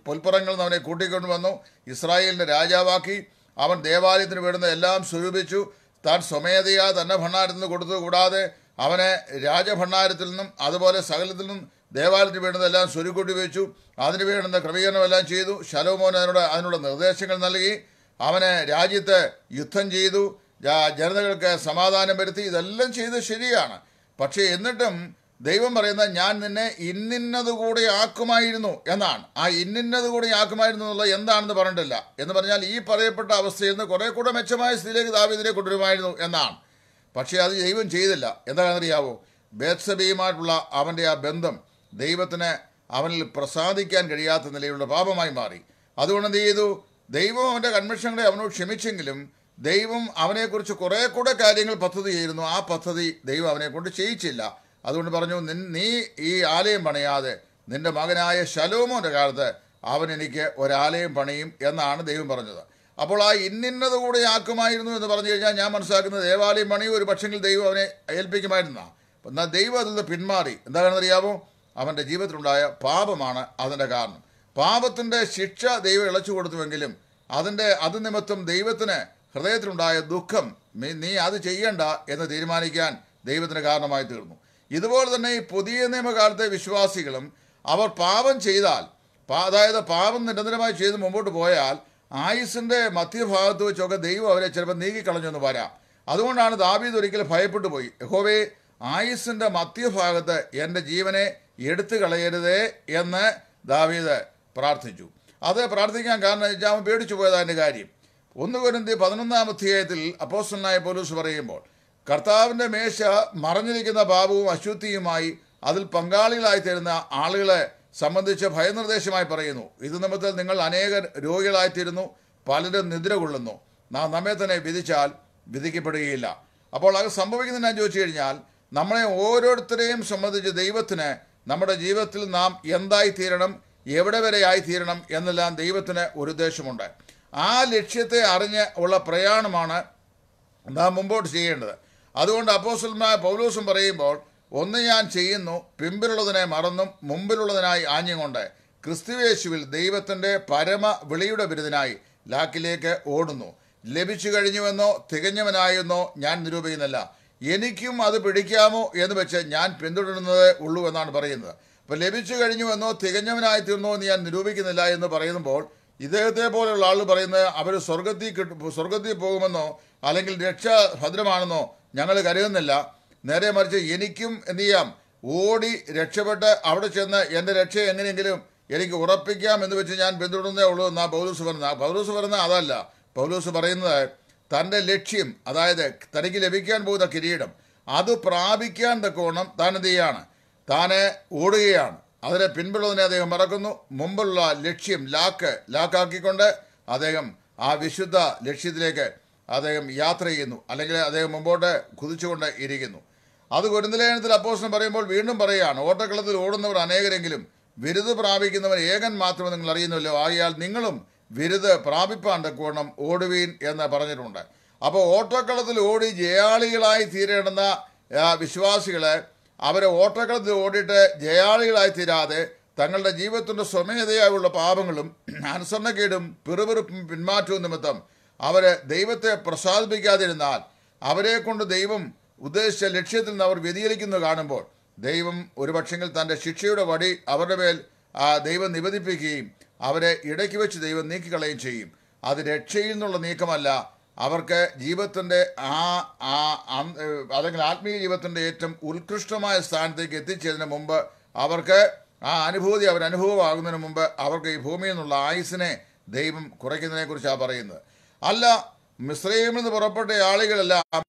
പുൽപ്പുറങ്ങളിൽ നിന്ന് അവനെ കൂട്ടിക്കൊണ്ടുവന്നു ഇസ്രായേലിൻ്റെ രാജാവാക്കി അവൻ ദേവാലയത്തിന് വേണ്ടുന്ന എല്ലാം സ്വരൂപിച്ചു താൻ സ്വമേധയാ തന്നെ ഭണ്ണാരത്തിൽ നിന്ന് കൊടുത്തു കൂടാതെ അവനെ രാജഭണ്ണാരത്തിൽ നിന്നും അതുപോലെ സകലത്തിൽ നിന്നും ദേവാലയത്തിന് വേണ്ടുന്നതെല്ലാം സ്വരുക്കൂട്ടി വെച്ചു അതിന് വേണ്ടുന്ന ക്രമീകരണമെല്ലാം ചെയ്തു ശലോമോൻ അതിനോട് അതിനുള്ള നിർദ്ദേശങ്ങൾ നൽകി അവനെ രാജ്യത്തെ യുദ്ധം ചെയ്തു ജനതകൾക്ക് സമാധാനം വരുത്തി ഇതെല്ലാം ചെയ്ത് ശരിയാണ് പക്ഷേ എന്നിട്ടും ദൈവം പറയുന്നത് ഞാൻ നിന്നെ ഇന്നിന്നത് കൂടെ ആക്കുമായിരുന്നു എന്നാണ് ആ ഇന്നിന്നത് കൂടെ ആക്കുമായിരുന്നു എന്നുള്ളത് എന്താണെന്ന് പറഞ്ഞിട്ടില്ല എന്ന് പറഞ്ഞാൽ ഈ പറയപ്പെട്ട അവസ്ഥയിൽ നിന്ന് കുറേ കൂടെ മെച്ചമായ സ്ഥിതിയിലേക്ക് ദാവീദിനെ കൊണ്ടുവരുമായിരുന്നു എന്നാണ് പക്ഷേ അത് ദൈവം ചെയ്തില്ല എന്താണെന്നറിയാവോ ബേത്സബിയുമായിട്ടുള്ള അവൻ്റെ ആ ബന്ധം ദൈവത്തിന് അവനിൽ പ്രസാദിക്കാൻ കഴിയാത്ത നിലയിലുള്ള പാപമായി മാറി അതുകൊണ്ട് എന്ത് ചെയ്തു ദൈവം അവൻ്റെ കൺമിഷങ്ങളെ അവനോട് ക്ഷമിച്ചെങ്കിലും ദൈവം അവനെക്കുറിച്ച് കുറേ കൂടെ കാര്യങ്ങൾ പദ്ധതി ചെയ്തിരുന്നു ആ പദ്ധതി ദൈവം അവനെക്കൊണ്ട് ചെയ്യിച്ചില്ല അതുകൊണ്ട് പറഞ്ഞു നീ ഈ ആലയം പണിയാതെ നിന്റെ മകനായ ശലോമോൻ്റെ കാലത്ത് അവൻ എനിക്ക് ഒരാലയം പണിയും എന്നാണ് ദൈവം പറഞ്ഞത് അപ്പോൾ ആ ഇന്നിന്നത് കൂടെ ആക്കുമായിരുന്നു എന്ന് പറഞ്ഞു കഴിഞ്ഞാൽ ഞാൻ മനസ്സിലാക്കുന്നത് ദേവാലയം പണിയും ഒരു പക്ഷെങ്കിൽ ദൈവം അവനെ ഏൽപ്പിക്കുമായിരുന്നാണ് എന്നാൽ ദൈവം അതിൽ നിന്ന് പിന്മാറി എന്താണെന്നറിയാമോ അവൻ്റെ ജീവിതത്തിലുണ്ടായ പാപമാണ് അതിൻ്റെ കാരണം പാപത്തിൻ്റെ ശിക്ഷ ദൈവം ഇളച്ചു കൊടുത്തുവെങ്കിലും അതിൻ്റെ അത് നിമിത്തം ദൈവത്തിന് ഹൃദയത്തിലുണ്ടായ ദുഃഖം നീ അത് ചെയ്യണ്ട എന്ന് തീരുമാനിക്കാൻ ദൈവത്തിന് കാരണമായി തീർന്നു ഇതുപോലെ തന്നെ ഈ പുതിയ നിയമകാലത്തെ വിശ്വാസികളും അവർ പാപം ചെയ്താൽ അതായത് പാപം നിരന്തരമായി ചെയ്ത് മുമ്പോട്ട് പോയാൽ ആയുസിൻ്റെ മധ്യഭാഗത്ത് വെച്ചൊക്കെ ദൈവം അവരെ ചിലപ്പോൾ നീക്കിക്കളഞ്ഞെന്ന് വരാം അതുകൊണ്ടാണ് ദാബീദ് ഒരിക്കലും ഭയപ്പെട്ടു പോയി യഹോവേ ആയുസിൻ്റെ മധ്യഭാഗത്ത് എൻ്റെ ജീവനെ എടുത്തു കളയരുതേ എന്ന് ദാവീദ് പ്രാർത്ഥിച്ചു അത് പ്രാർത്ഥിക്കാൻ കാരണം വെച്ചാൽ അവൻ പേടിച്ചു പോയതാണ് കാര്യം ഒന്ന് പതിനൊന്നാം അധ്യായത്തിൽ അപ്പോസ്റ്റലായ പോലീസ് പറയുമ്പോൾ കർത്താവിൻ്റെ മേശ മറഞ്ഞിരിക്കുന്ന പാപവും അശുദ്ധിയുമായി അതിൽ പങ്കാളികളായി തരുന്ന ആളുകളെ സംബന്ധിച്ച് ഭയനിർദ്ദേശമായി പറയുന്നു ഇത് നിമിത്തം നിങ്ങൾ അനേക രോഗികളായിത്തീരുന്നു പലരും നിദ്ര കൊള്ളുന്നു നാം നമ്മെ തന്നെ വിധിച്ചാൽ വിധിക്കപ്പെടുകയില്ല അപ്പോൾ അത് സംഭവിക്കുന്നതിന് ഞാൻ ചോദിച്ചു കഴിഞ്ഞാൽ നമ്മളെ ഓരോരുത്തരെയും സംബന്ധിച്ച് ദൈവത്തിന് നമ്മുടെ ജീവിതത്തിൽ നാം എന്തായി തീരണം എവിടെ വരെ ആയിത്തീരണം എന്നെല്ലാം ദൈവത്തിന് ഒരു ഉദ്ദേശമുണ്ട് ആ ലക്ഷ്യത്തെ അറിഞ്ഞ് ഉള്ള പ്രയാണമാണ് നാം മുമ്പോട്ട് ചെയ്യേണ്ടത് അതുകൊണ്ട് അപ്പോസ്റ്റൽമായ പൗലൂസും പറയുമ്പോൾ ഒന്ന് ഞാൻ ചെയ്യുന്നു പിമ്പിലുള്ളതിനെ മറന്നും മുമ്പിലുള്ളതിനായി ആഞ്ഞുകൊണ്ട് ക്രിസ്തുവേശുവിൽ ദൈവത്തിൻ്റെ പരമ വിളിയുടെ ബിരുദനായി ലാക്കിലേക്ക് ഓടുന്നു ലഭിച്ചു കഴിഞ്ഞുവെന്നോ തികഞ്ഞവനായെന്നോ ഞാൻ നിരൂപിക്കുന്നില്ല എനിക്കും അത് പിടിക്കാമോ എന്ന് വെച്ച് ഞാൻ പിന്തുടരുന്നത് ഉള്ളൂ എന്നാണ് പറയുന്നത് അപ്പോൾ ലഭിച്ചു കഴിഞ്ഞുവെന്നോ തികഞ്ഞവനായി തീർന്നോ എന്ന് ഞാൻ നിരൂപിക്കുന്നില്ല എന്ന് പറയുമ്പോൾ ഇദ്ദേഹത്തെ പോലെയുള്ള ആൾ പറയുന്നത് അവർ സ്വർഗത്തിൽ സ്വർഗത്തിൽ പോകുമെന്നോ അല്ലെങ്കിൽ രക്ഷ ഭദ്രമാണെന്നോ ഞങ്ങൾ കരുതുന്നില്ല നേരെ മറിച്ച് എനിക്കും എന്തു ചെയ്യാം ഓടി രക്ഷപ്പെട്ട് അവിടെ ചെന്ന് എൻ്റെ രക്ഷ എങ്ങനെയെങ്കിലും എനിക്ക് ഉറപ്പിക്കാം എന്ന് വെച്ച് ഞാൻ പിന്തുടർന്നേ ഉള്ളൂ എന്നാ പൗലൂസ് പറഞ്ഞ പൗലൂസ് പറഞ്ഞ അതല്ല പൗലൂസ് പറയുന്നത് തൻ്റെ ലക്ഷ്യം അതായത് തനിക്ക് ലഭിക്കാൻ പോകുന്ന കിരീടം അത് പ്രാപിക്കാൻ തക്കോണം താൻ എന്ത് ചെയ്യാണ് താനെ ഓടുകയാണ് അതിനെ പിൻപുള്ളതിനെ അദ്ദേഹം മറക്കുന്നു മുമ്പുള്ള ലക്ഷ്യം ലാക്ക് ലാക്കാക്കിക്കൊണ്ട് അദ്ദേഹം ആ വിശുദ്ധ ലക്ഷ്യത്തിലേക്ക് അദ്ദേഹം യാത്ര ചെയ്യുന്നു അല്ലെങ്കിൽ അദ്ദേഹം മുമ്പോട്ട് കുതിച്ചുകൊണ്ട് ഇരിക്കുന്നു അത് കൊരുന്തലേനത്തിൽ അപ്പോസ്റ്റൻ പറയുമ്പോൾ വീണ്ടും പറയുകയാണ് ഓട്ടക്കളത്തിൽ ഓടുന്നവർ അനേകരെങ്കിലും വിരുത് പ്രാപിക്കുന്നവൻ ഏകൻ മാത്രമേ നിങ്ങൾ അറിയുന്നല്ലോ ആയാൽ നിങ്ങളും വിരുത് പ്രാപിപ്പാണ്ട് കൂണം ഓടുവീൻ എന്ന് പറഞ്ഞിട്ടുണ്ട് അപ്പോൾ ഓട്ടക്കളത്തിൽ ഓടി ജയാളികളായി തീരേണ്ടുന്ന വിശ്വാസികളെ അവരെ ഓട്ടക്കളത്തിൽ ഓടിയിട്ട് ജയാളികളായി തീരാതെ തങ്ങളുടെ ജീവിതത്തിൻ്റെ സ്വമേധയായുള്ള പാപങ്ങളും അനുസരണക്കേടും പിറുപിറുപ്പും പിന്മാറ്റവും നിമിത്തം അവർ ദൈവത്തെ പ്രസാദിപ്പിക്കാതിരുന്നാൽ അവരെ കൊണ്ട് ദൈവം ഉദ്ദേശിച്ച ലക്ഷ്യത്തിൽ നിന്ന് അവർ വ്യതിചലിക്കുന്നത് കാണുമ്പോൾ ദൈവം ഒരുപക്ഷെങ്കിൽ തൻ്റെ ശിക്ഷയുടെ വടി അവരുടെ മേൽ ദൈവം നിവേദിപ്പിക്കുകയും അവരെ ഇടയ്ക്ക് വെച്ച് ദൈവം നീക്കിക്കളയുകയും ചെയ്യും അത് രക്ഷയിൽ നിന്നുള്ള നീക്കമല്ല അവർക്ക് ജീവിതത്തിൻ്റെ ആ ആ അല്ലെങ്കിൽ ആത്മീയ ജീവിതത്തിൻ്റെ ഏറ്റവും ഉത്കൃഷ്ടമായ സ്ഥാനത്തേക്ക് എത്തിച്ചതിന് മുമ്പ് അവർക്ക് ആ അനുഭൂതി അവർ മുമ്പ് അവർക്ക് ഈ ഭൂമിയിൽ നിന്നുള്ള ആയുസിനെ ദൈവം കുറയ്ക്കുന്നതിനെക്കുറിച്ചാണ് പറയുന്നത് അല്ല മിശ്രീമിൽ നിന്ന് പുറപ്പെട്ട ആളുകളെല്ലാം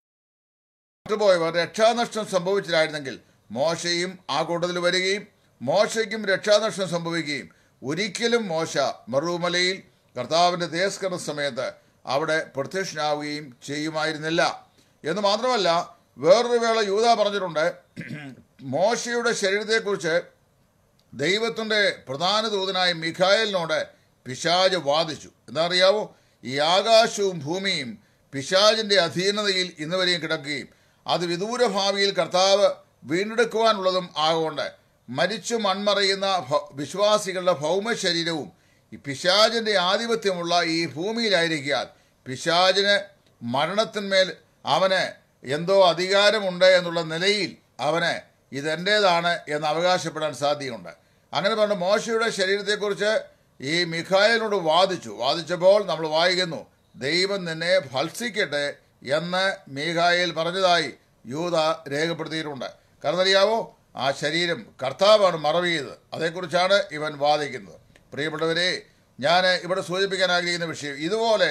പോയവർ രക്ഷാനഷ്ടം സംഭവിച്ചില്ലായിരുന്നെങ്കിൽ മോശയും ആ കൂട്ടത്തിൽ വരികയും മോശയ്ക്കും രക്ഷാനഷ്ടം സംഭവിക്കുകയും ഒരിക്കലും മോശ മറുമലയിൽ കർത്താവിൻ്റെ തേസ്കരണ സമയത്ത് അവിടെ പ്രത്യക്ഷനാവുകയും ചെയ്യുമായിരുന്നില്ല എന്ന് മാത്രമല്ല വേറൊരു വേള യൂത പറഞ്ഞിട്ടുണ്ട് മോശയുടെ ശരീരത്തെക്കുറിച്ച് ദൈവത്തിൻ്റെ പ്രധാന ദൂതനായ മിഖായലിനോട് പിശാജ് വാദിച്ചു അറിയാവോ ഈ ആകാശവും ഭൂമിയും പിശാചിൻ്റെ അധീനതയിൽ വരെയും കിടക്കുകയും അത് വിദൂര ഭാവിയിൽ കർത്താവ് വീണ്ടെടുക്കുവാനുള്ളതും ആകൊണ്ട് മരിച്ചു മൺമറയുന്ന വിശ്വാസികളുടെ ഭൗമ ശരീരവും ഈ പിശാചിൻ്റെ ആധിപത്യമുള്ള ഈ ഭൂമിയിലായിരിക്കാൻ പിശാചിന് മരണത്തിന്മേൽ അവന് എന്തോ അധികാരമുണ്ട് എന്നുള്ള നിലയിൽ അവന് ഇതെൻ്റേതാണ് എന്ന് അവകാശപ്പെടാൻ സാധ്യതയുണ്ട് അങ്ങനെ പറഞ്ഞു മോശയുടെ ശരീരത്തെക്കുറിച്ച് ഈ മിഖായലിനോട് വാദിച്ചു വാദിച്ചപ്പോൾ നമ്മൾ വായിക്കുന്നു ദൈവം നിന്നെ ഭത്സിക്കട്ടെ എന്ന് മീഖായിൽ പറഞ്ഞതായി യൂത രേഖപ്പെടുത്തിയിട്ടുണ്ട് കാരണമറിയാവോ ആ ശരീരം കർത്താവാണ് മറവിയത് അതേക്കുറിച്ചാണ് ഇവൻ വാദിക്കുന്നത് പ്രിയപ്പെട്ടവരെ ഞാൻ ഇവിടെ സൂചിപ്പിക്കാൻ ആഗ്രഹിക്കുന്ന വിഷയം ഇതുപോലെ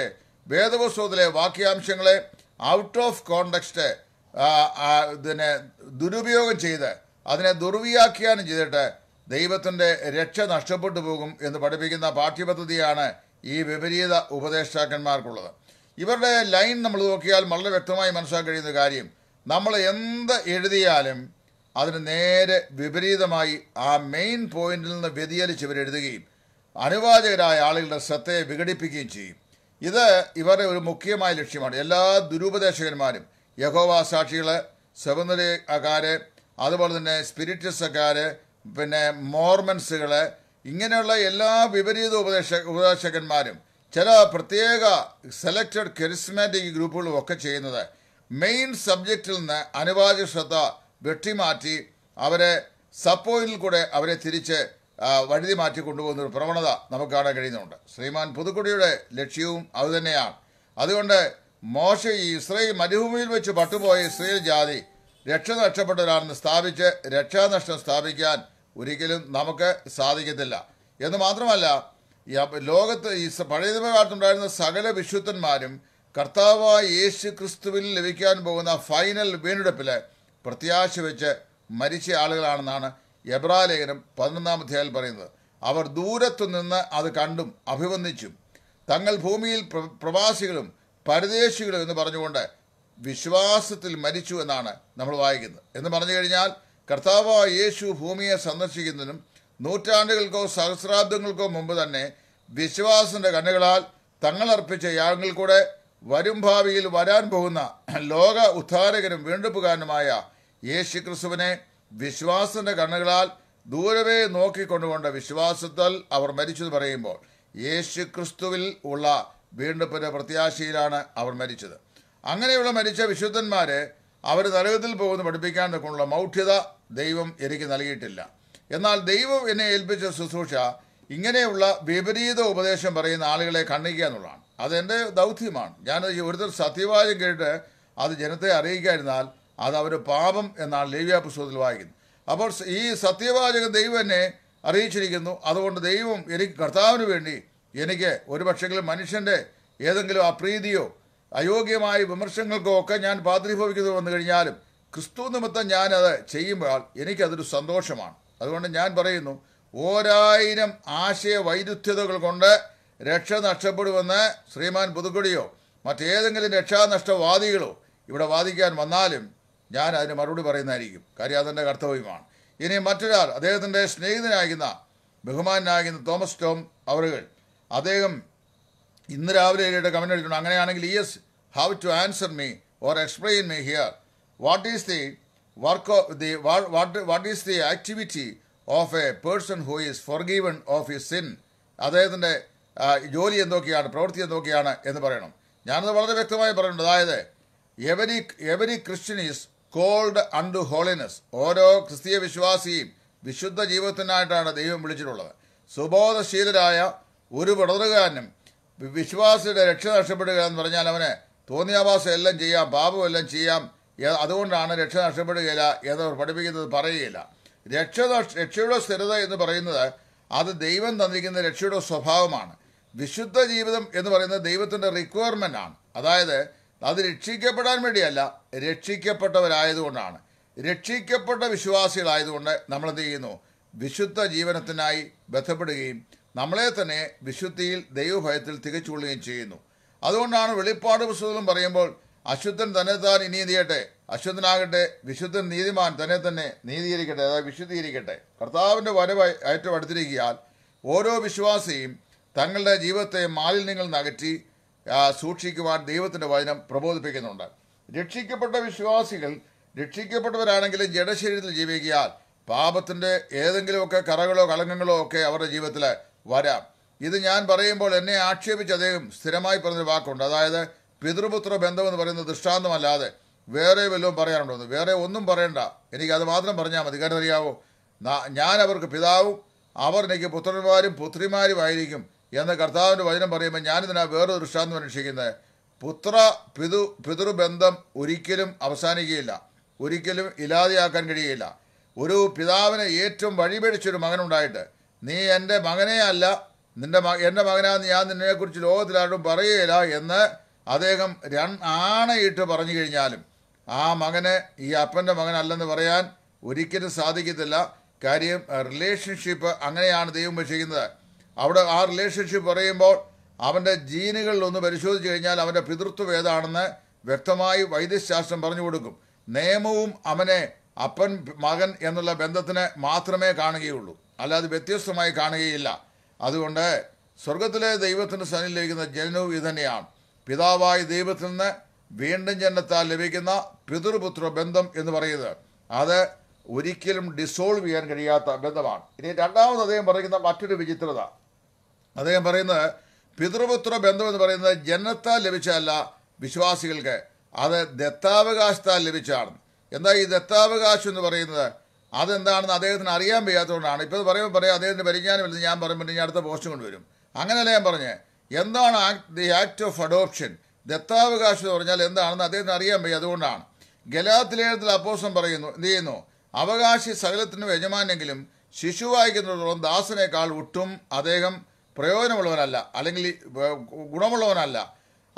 വേദപുസ്തകത്തിലെ വാക്യാംശങ്ങളെ ഔട്ട് ഓഫ് കോണ്ടക്സ്റ്റ് ഇതിനെ ദുരുപയോഗം ചെയ്ത് അതിനെ ദുർവ്യാഖ്യാനം ചെയ്തിട്ട് ദൈവത്തിൻ്റെ രക്ഷ നഷ്ടപ്പെട്ടു പോകും എന്ന് പഠിപ്പിക്കുന്ന പാഠ്യപദ്ധതിയാണ് ഈ വിപരീത ഉപദേഷ്ടാക്കന്മാർക്കുള്ളത് ഇവരുടെ ലൈൻ നമ്മൾ നോക്കിയാൽ വളരെ വ്യക്തമായി മനസ്സിലാക്കാൻ കഴിയുന്ന കാര്യം നമ്മൾ എന്ത് എഴുതിയാലും അതിന് നേരെ വിപരീതമായി ആ മെയിൻ പോയിന്റിൽ നിന്ന് വ്യതിയലിച്ച് ഇവർ എഴുതുകയും അനുവാചകരായ ആളുകളുടെ ശ്രദ്ധയെ വിഘടിപ്പിക്കുകയും ചെയ്യും ഇത് ഇവരുടെ ഒരു മുഖ്യമായ ലക്ഷ്യമാണ് എല്ലാ ദുരുപദേശകന്മാരും യഹോവ സാക്ഷികൾ അതുപോലെ തന്നെ സ്പിരിറ്റിസക്കാർ പിന്നെ മോർമൻസുകൾ ഇങ്ങനെയുള്ള എല്ലാ വിപരീത ഉപദേശ ഉപദേശകന്മാരും ചില പ്രത്യേക സെലക്റ്റഡ് കെരിസ്മാറ്റിക് ഗ്രൂപ്പുകളും ഒക്കെ ചെയ്യുന്നത് മെയിൻ സബ്ജക്റ്റിൽ നിന്ന് അനുവാച ശ്രദ്ധ വെട്ടിമാറ്റി അവരെ സപ്പോയിൽ കൂടെ അവരെ തിരിച്ച് വഴുതി മാറ്റി കൊണ്ടുപോകുന്ന ഒരു പ്രവണത നമുക്ക് കാണാൻ കഴിയുന്നുണ്ട് ശ്രീമാൻ പുതുക്കുടിയുടെ ലക്ഷ്യവും അതുതന്നെയാണ് അതുകൊണ്ട് മോശ ഈ ഇസ്രയേൽ മരുഭൂമിയിൽ വെച്ച് പട്ടുപോയ ഇസ്രയേൽ ജാതി രക്ഷ നഷ്ടപ്പെട്ട ഒരാളെന്ന് സ്ഥാപിച്ച് രക്ഷാനഷ്ടം സ്ഥാപിക്കാൻ ഒരിക്കലും നമുക്ക് സാധിക്കത്തില്ല എന്ന് മാത്രമല്ല ലോകത്ത് ഈ പഴയ കാലത്തുണ്ടായിരുന്ന സകല വിശുദ്ധന്മാരും കർത്താവായ യേശു ക്രിസ്തുവിൽ ലഭിക്കാൻ പോകുന്ന ഫൈനൽ വീണ്ടെടുപ്പിൽ പ്രത്യാശ വെച്ച് മരിച്ച ആളുകളാണെന്നാണ് എബ്രാലേഖനം ലേഖനം പതിനൊന്നാം അധ്യായം പറയുന്നത് അവർ ദൂരത്തു നിന്ന് അത് കണ്ടും അഭിവന്ദിച്ചും തങ്ങൾ ഭൂമിയിൽ പ്രവാസികളും പരദേശികളും എന്ന് പറഞ്ഞുകൊണ്ട് വിശ്വാസത്തിൽ മരിച്ചു എന്നാണ് നമ്മൾ വായിക്കുന്നത് എന്ന് പറഞ്ഞു കഴിഞ്ഞാൽ കർത്താവായ യേശു ഭൂമിയെ സന്ദർശിക്കുന്നതിനും നൂറ്റാണ്ടുകൾക്കോ സഹസ്രാബ്ദങ്ങൾക്കോ മുമ്പ് തന്നെ വിശ്വാസിൻ്റെ കണ്ണുകളാൽ തങ്ങളർപ്പിച്ച യാഗങ്ങൾ കൂടെ വരും ഭാവിയിൽ വരാൻ പോകുന്ന ലോക ഉദ്ധാരകനും വീണ്ടെടുപ്പുകാരനുമായ യേശു ക്രിസ്തുവിനെ വിശ്വാസിൻ്റെ കണ്ണുകളാൽ ദൂരവേ നോക്കിക്കൊണ്ടുകൊണ്ട് വിശ്വാസത്തിൽ അവർ മരിച്ചത് പറയുമ്പോൾ യേശു ക്രിസ്തുവിൽ ഉള്ള വീണ്ടെടുപ്പിൻ്റെ പ്രത്യാശയിലാണ് അവർ മരിച്ചത് അങ്ങനെയുള്ള മരിച്ച വിശുദ്ധന്മാരെ അവർ നരകത്തിൽ പോകുന്നു പഠിപ്പിക്കാൻ കൊണ്ടുള്ള മൗഢ്യത ദൈവം എനിക്ക് നൽകിയിട്ടില്ല എന്നാൽ ദൈവം എന്നെ ഏൽപ്പിച്ച ശുശ്രൂഷ ഇങ്ങനെയുള്ള വിപരീത ഉപദേശം പറയുന്ന ആളുകളെ കണ്ണിക്കുക എന്നുള്ളതാണ് അതെൻ്റെ ദൗത്യമാണ് ഞാൻ ഒരുത്തർ സത്യവാചം കേട്ട് അത് ജനത്തെ അറിയിക്കാതിരുന്നാൽ അത് അവർ പാപം എന്നാണ് ലേവ്യാ പുസ്തകത്തിൽ വായിക്കുന്നത് അപ്പോൾ ഈ സത്യവാചകം ദൈവം എന്നെ അറിയിച്ചിരിക്കുന്നു അതുകൊണ്ട് ദൈവം എനിക്ക് കർത്താവിന് വേണ്ടി എനിക്ക് ഒരു പക്ഷെങ്കിലും മനുഷ്യൻ്റെ ഏതെങ്കിലും അപ്രീതിയോ അയോഗ്യമായ വിമർശങ്ങൾക്കോ ഒക്കെ ഞാൻ പാതൃഭവിക്കുന്നത് വന്നു കഴിഞ്ഞാലും ക്രിസ്തു നിമിത്തം ഞാനത് ചെയ്യുമ്പോൾ എനിക്കതൊരു സന്തോഷമാണ് അതുകൊണ്ട് ഞാൻ പറയുന്നു ഓരായിരം ആശയ വൈരുദ്ധ്യതകൾ കൊണ്ട് രക്ഷ നഷ്ടപ്പെടുമെന്ന് ശ്രീമാൻ പുതുക്കുടിയോ മറ്റേതെങ്കിലും രക്ഷാനഷ്ടവാദികളോ ഇവിടെ വാദിക്കാൻ വന്നാലും ഞാൻ അതിന് മറുപടി പറയുന്നതായിരിക്കും കാര്യം അതെൻ്റെ കർത്തവ്യമാണ് ഇനി മറ്റൊരാൾ അദ്ദേഹത്തിൻ്റെ സ്നേഹിതനാകുന്ന ബഹുമാനാകുന്ന തോമസ് ടോം അവറുകൾ അദ്ദേഹം ഇന്ന് രാവിലെ ഏരിയയുടെ കമൻറ്റ് അടിച്ചിട്ടുണ്ട് അങ്ങനെയാണെങ്കിൽ is to answer me or explain me here what is the work of the what what is the activity of a person who is given of his sin അദ്ദേഹത്തിൻ്റെ ജോലി എന്തൊക്കെയാണ് പ്രവൃത്തി എന്തൊക്കെയാണ് എന്ന് പറയണം ഞാനത് വളരെ വ്യക്തമായി പറയുന്നുണ്ട് അതായത് every every Christian is called unto holiness ഓരോ ക്രിസ്തീയ വിശ്വാസിയും വിശുദ്ധ ജീവിതത്തിനായിട്ടാണ് ദൈവം വിളിച്ചിട്ടുള്ളത് സുബോധശീലരായ ഒരു വിടതുകാരനും വിശ്വാസിയുടെ രക്ഷ നഷ്ടപ്പെടുക എന്ന് പറഞ്ഞാൽ അവന് തോന്നിയാവാസം എല്ലാം ചെയ്യാം പാപം എല്ലാം ചെയ്യാം അതുകൊണ്ടാണ് രക്ഷ നഷ്ടപ്പെടുകയില്ല എന്നവർ പഠിപ്പിക്കുന്നത് പറയുകയില്ല രക്ഷ രക്ഷയുടെ സ്ഥിരത എന്ന് പറയുന്നത് അത് ദൈവം തന്നിരിക്കുന്ന രക്ഷയുടെ സ്വഭാവമാണ് വിശുദ്ധ ജീവിതം എന്ന് പറയുന്നത് ദൈവത്തിൻ്റെ റിക്വയർമെൻ്റ് ആണ് അതായത് അത് രക്ഷിക്കപ്പെടാൻ വേണ്ടിയല്ല രക്ഷിക്കപ്പെട്ടവരായതുകൊണ്ടാണ് രക്ഷിക്കപ്പെട്ട വിശ്വാസികളായതുകൊണ്ട് എന്ത് ചെയ്യുന്നു വിശുദ്ധ ജീവനത്തിനായി ബന്ധപ്പെടുകയും നമ്മളെ തന്നെ വിശുദ്ധിയിൽ ദൈവഭയത്തിൽ തികച്ചുകൊള്ളുകയും ചെയ്യുന്നു അതുകൊണ്ടാണ് വെളിപ്പാട് പുസ്തകം പറയുമ്പോൾ അശുദ്ധൻ തന്നെ താൻ ഇനി അശുദ്ധനാകട്ടെ വിശുദ്ധൻ നീതിമാൻ തന്നെ തന്നെ നീതിയിരിക്കട്ടെ അതായത് വിശുദ്ധീകരിക്കട്ടെ കർത്താവിൻ്റെ വരവ് ഏറ്റവും ഓരോ വിശ്വാസിയും തങ്ങളുടെ ജീവിതത്തെ മാലിന്യങ്ങൾ നകറ്റി സൂക്ഷിക്കുവാൻ ദൈവത്തിൻ്റെ വചനം പ്രബോധിപ്പിക്കുന്നുണ്ട് രക്ഷിക്കപ്പെട്ട വിശ്വാസികൾ രക്ഷിക്കപ്പെട്ടവരാണെങ്കിലും ജഡശരീരത്തിൽ ജീവിക്കിയാൽ പാപത്തിൻ്റെ ഏതെങ്കിലുമൊക്കെ കറകളോ കളങ്കങ്ങളോ ഒക്കെ അവരുടെ ജീവിതത്തിൽ വരാം ഇത് ഞാൻ പറയുമ്പോൾ എന്നെ ആക്ഷേപിച്ച് അദ്ദേഹം സ്ഥിരമായി പറഞ്ഞൊരു വാക്കുണ്ട് അതായത് പിതൃപുത്ര ബന്ധമെന്ന് പറയുന്ന ദൃഷ്ടാന്തമല്ലാതെ വേറെ വല്ലതും പറയാനുണ്ടോ എന്ന് വേറെ ഒന്നും പറയണ്ട എനിക്ക് അത് മാത്രം പറഞ്ഞാൽ മതി കാരണം അറിയാവോ ഞാൻ അവർക്ക് പിതാവും അവർ എനിക്ക് പുത്രന്മാരും പുത്രിമാരുമായിരിക്കും എന്ന കർത്താവിൻ്റെ വചനം പറയുമ്പോൾ ഞാനിതിനാ വേറെ ദൃഷ്ടാന്തം അന്വേഷിക്കുന്നത് പുത്ര പിതു പിതൃബന്ധം ഒരിക്കലും അവസാനിക്കുകയില്ല ഒരിക്കലും ഇല്ലാതെയാക്കാൻ കഴിയുകയില്ല ഒരു പിതാവിനെ ഏറ്റവും വഴിപേടിച്ചൊരു മകനുണ്ടായിട്ട് നീ എൻ്റെ മകനെയല്ല അല്ല നിന്റെ എൻ്റെ മകനാന്ന് ഞാൻ നിന്നെക്കുറിച്ച് ലോകത്തിലാരും പറയുകയില്ല എന്ന് അദ്ദേഹം രൺ ആണയിട്ട് പറഞ്ഞു കഴിഞ്ഞാലും ആ മകന് ഈ അപ്പൻ്റെ മകനല്ലെന്ന് പറയാൻ ഒരിക്കലും സാധിക്കത്തില്ല കാര്യം റിലേഷൻഷിപ്പ് അങ്ങനെയാണ് ദൈവം വക്ഷിക്കുന്നത് അവിടെ ആ റിലേഷൻഷിപ്പ് പറയുമ്പോൾ അവൻ്റെ ജീനുകളിൽ ഒന്ന് പരിശോധിച്ച് കഴിഞ്ഞാൽ അവൻ്റെ പിതൃത്വം ഏതാണെന്ന് വ്യക്തമായി വൈദ്യശാസ്ത്രം പറഞ്ഞു കൊടുക്കും നിയമവും അവനെ അപ്പൻ മകൻ എന്നുള്ള ബന്ധത്തിന് മാത്രമേ കാണുകയുള്ളൂ അല്ലാതെ വ്യത്യസ്തമായി കാണുകയില്ല അതുകൊണ്ട് സ്വർഗത്തിലെ ദൈവത്തിൻ്റെ സന്നിധി ലഭിക്കുന്ന ജനനവും ഇതുതന്നെയാണ് പിതാവായ ദൈവത്തിൽ നിന്ന് വീണ്ടും ജനത്താൽ ലഭിക്കുന്ന പിതൃപുത്ര ബന്ധം എന്ന് പറയുന്നത് അത് ഒരിക്കലും ഡിസോൾവ് ചെയ്യാൻ കഴിയാത്ത ബന്ധമാണ് ഇനി രണ്ടാമത് അദ്ദേഹം പറയുന്ന മറ്റൊരു വിചിത്രത അദ്ദേഹം പറയുന്നത് പിതൃപുത്ര ബന്ധം എന്ന് പറയുന്നത് ജനത്താൽ ലഭിച്ചതല്ല വിശ്വാസികൾക്ക് അത് ദത്താവകാശത്താൽ ലഭിച്ചാണ് എന്താ ഈ ദത്താവകാശം എന്ന് പറയുന്നത് അതെന്താണെന്ന് അദ്ദേഹത്തിന് അറിയാൻ വയ്യാത്തതുകൊണ്ടാണ് ഇപ്പോൾ പറയുമ്പോൾ പറയാം അദ്ദേഹത്തിന് പരിജ്ഞാനമില്ലെന്ന് ഞാൻ പറയുമ്പോൾ ഞാൻ അടുത്ത പോസ്റ്റ് കൊണ്ടുവരും അങ്ങനെയല്ല ഞാൻ പറഞ്ഞത് എന്താണ് act the act of adoption ദത്താവകാശം എന്ന് പറഞ്ഞാൽ എന്താണെന്ന് അദ്ദേഹത്തിന് അറിയാൻ വയ്യ അതുകൊണ്ടാണ് ലേഖത്തിൽ അപ്പോസം പറയുന്നു എന്ത് ചെയ്യുന്നു അവകാശി സകലത്തിനും യജമാനെങ്കിലും വായിക്കുന്നതോളം ദാസനേക്കാൾ ഒട്ടും അദ്ദേഹം പ്രയോജനമുള്ളവനല്ല അല്ലെങ്കിൽ ഗുണമുള്ളവനല്ല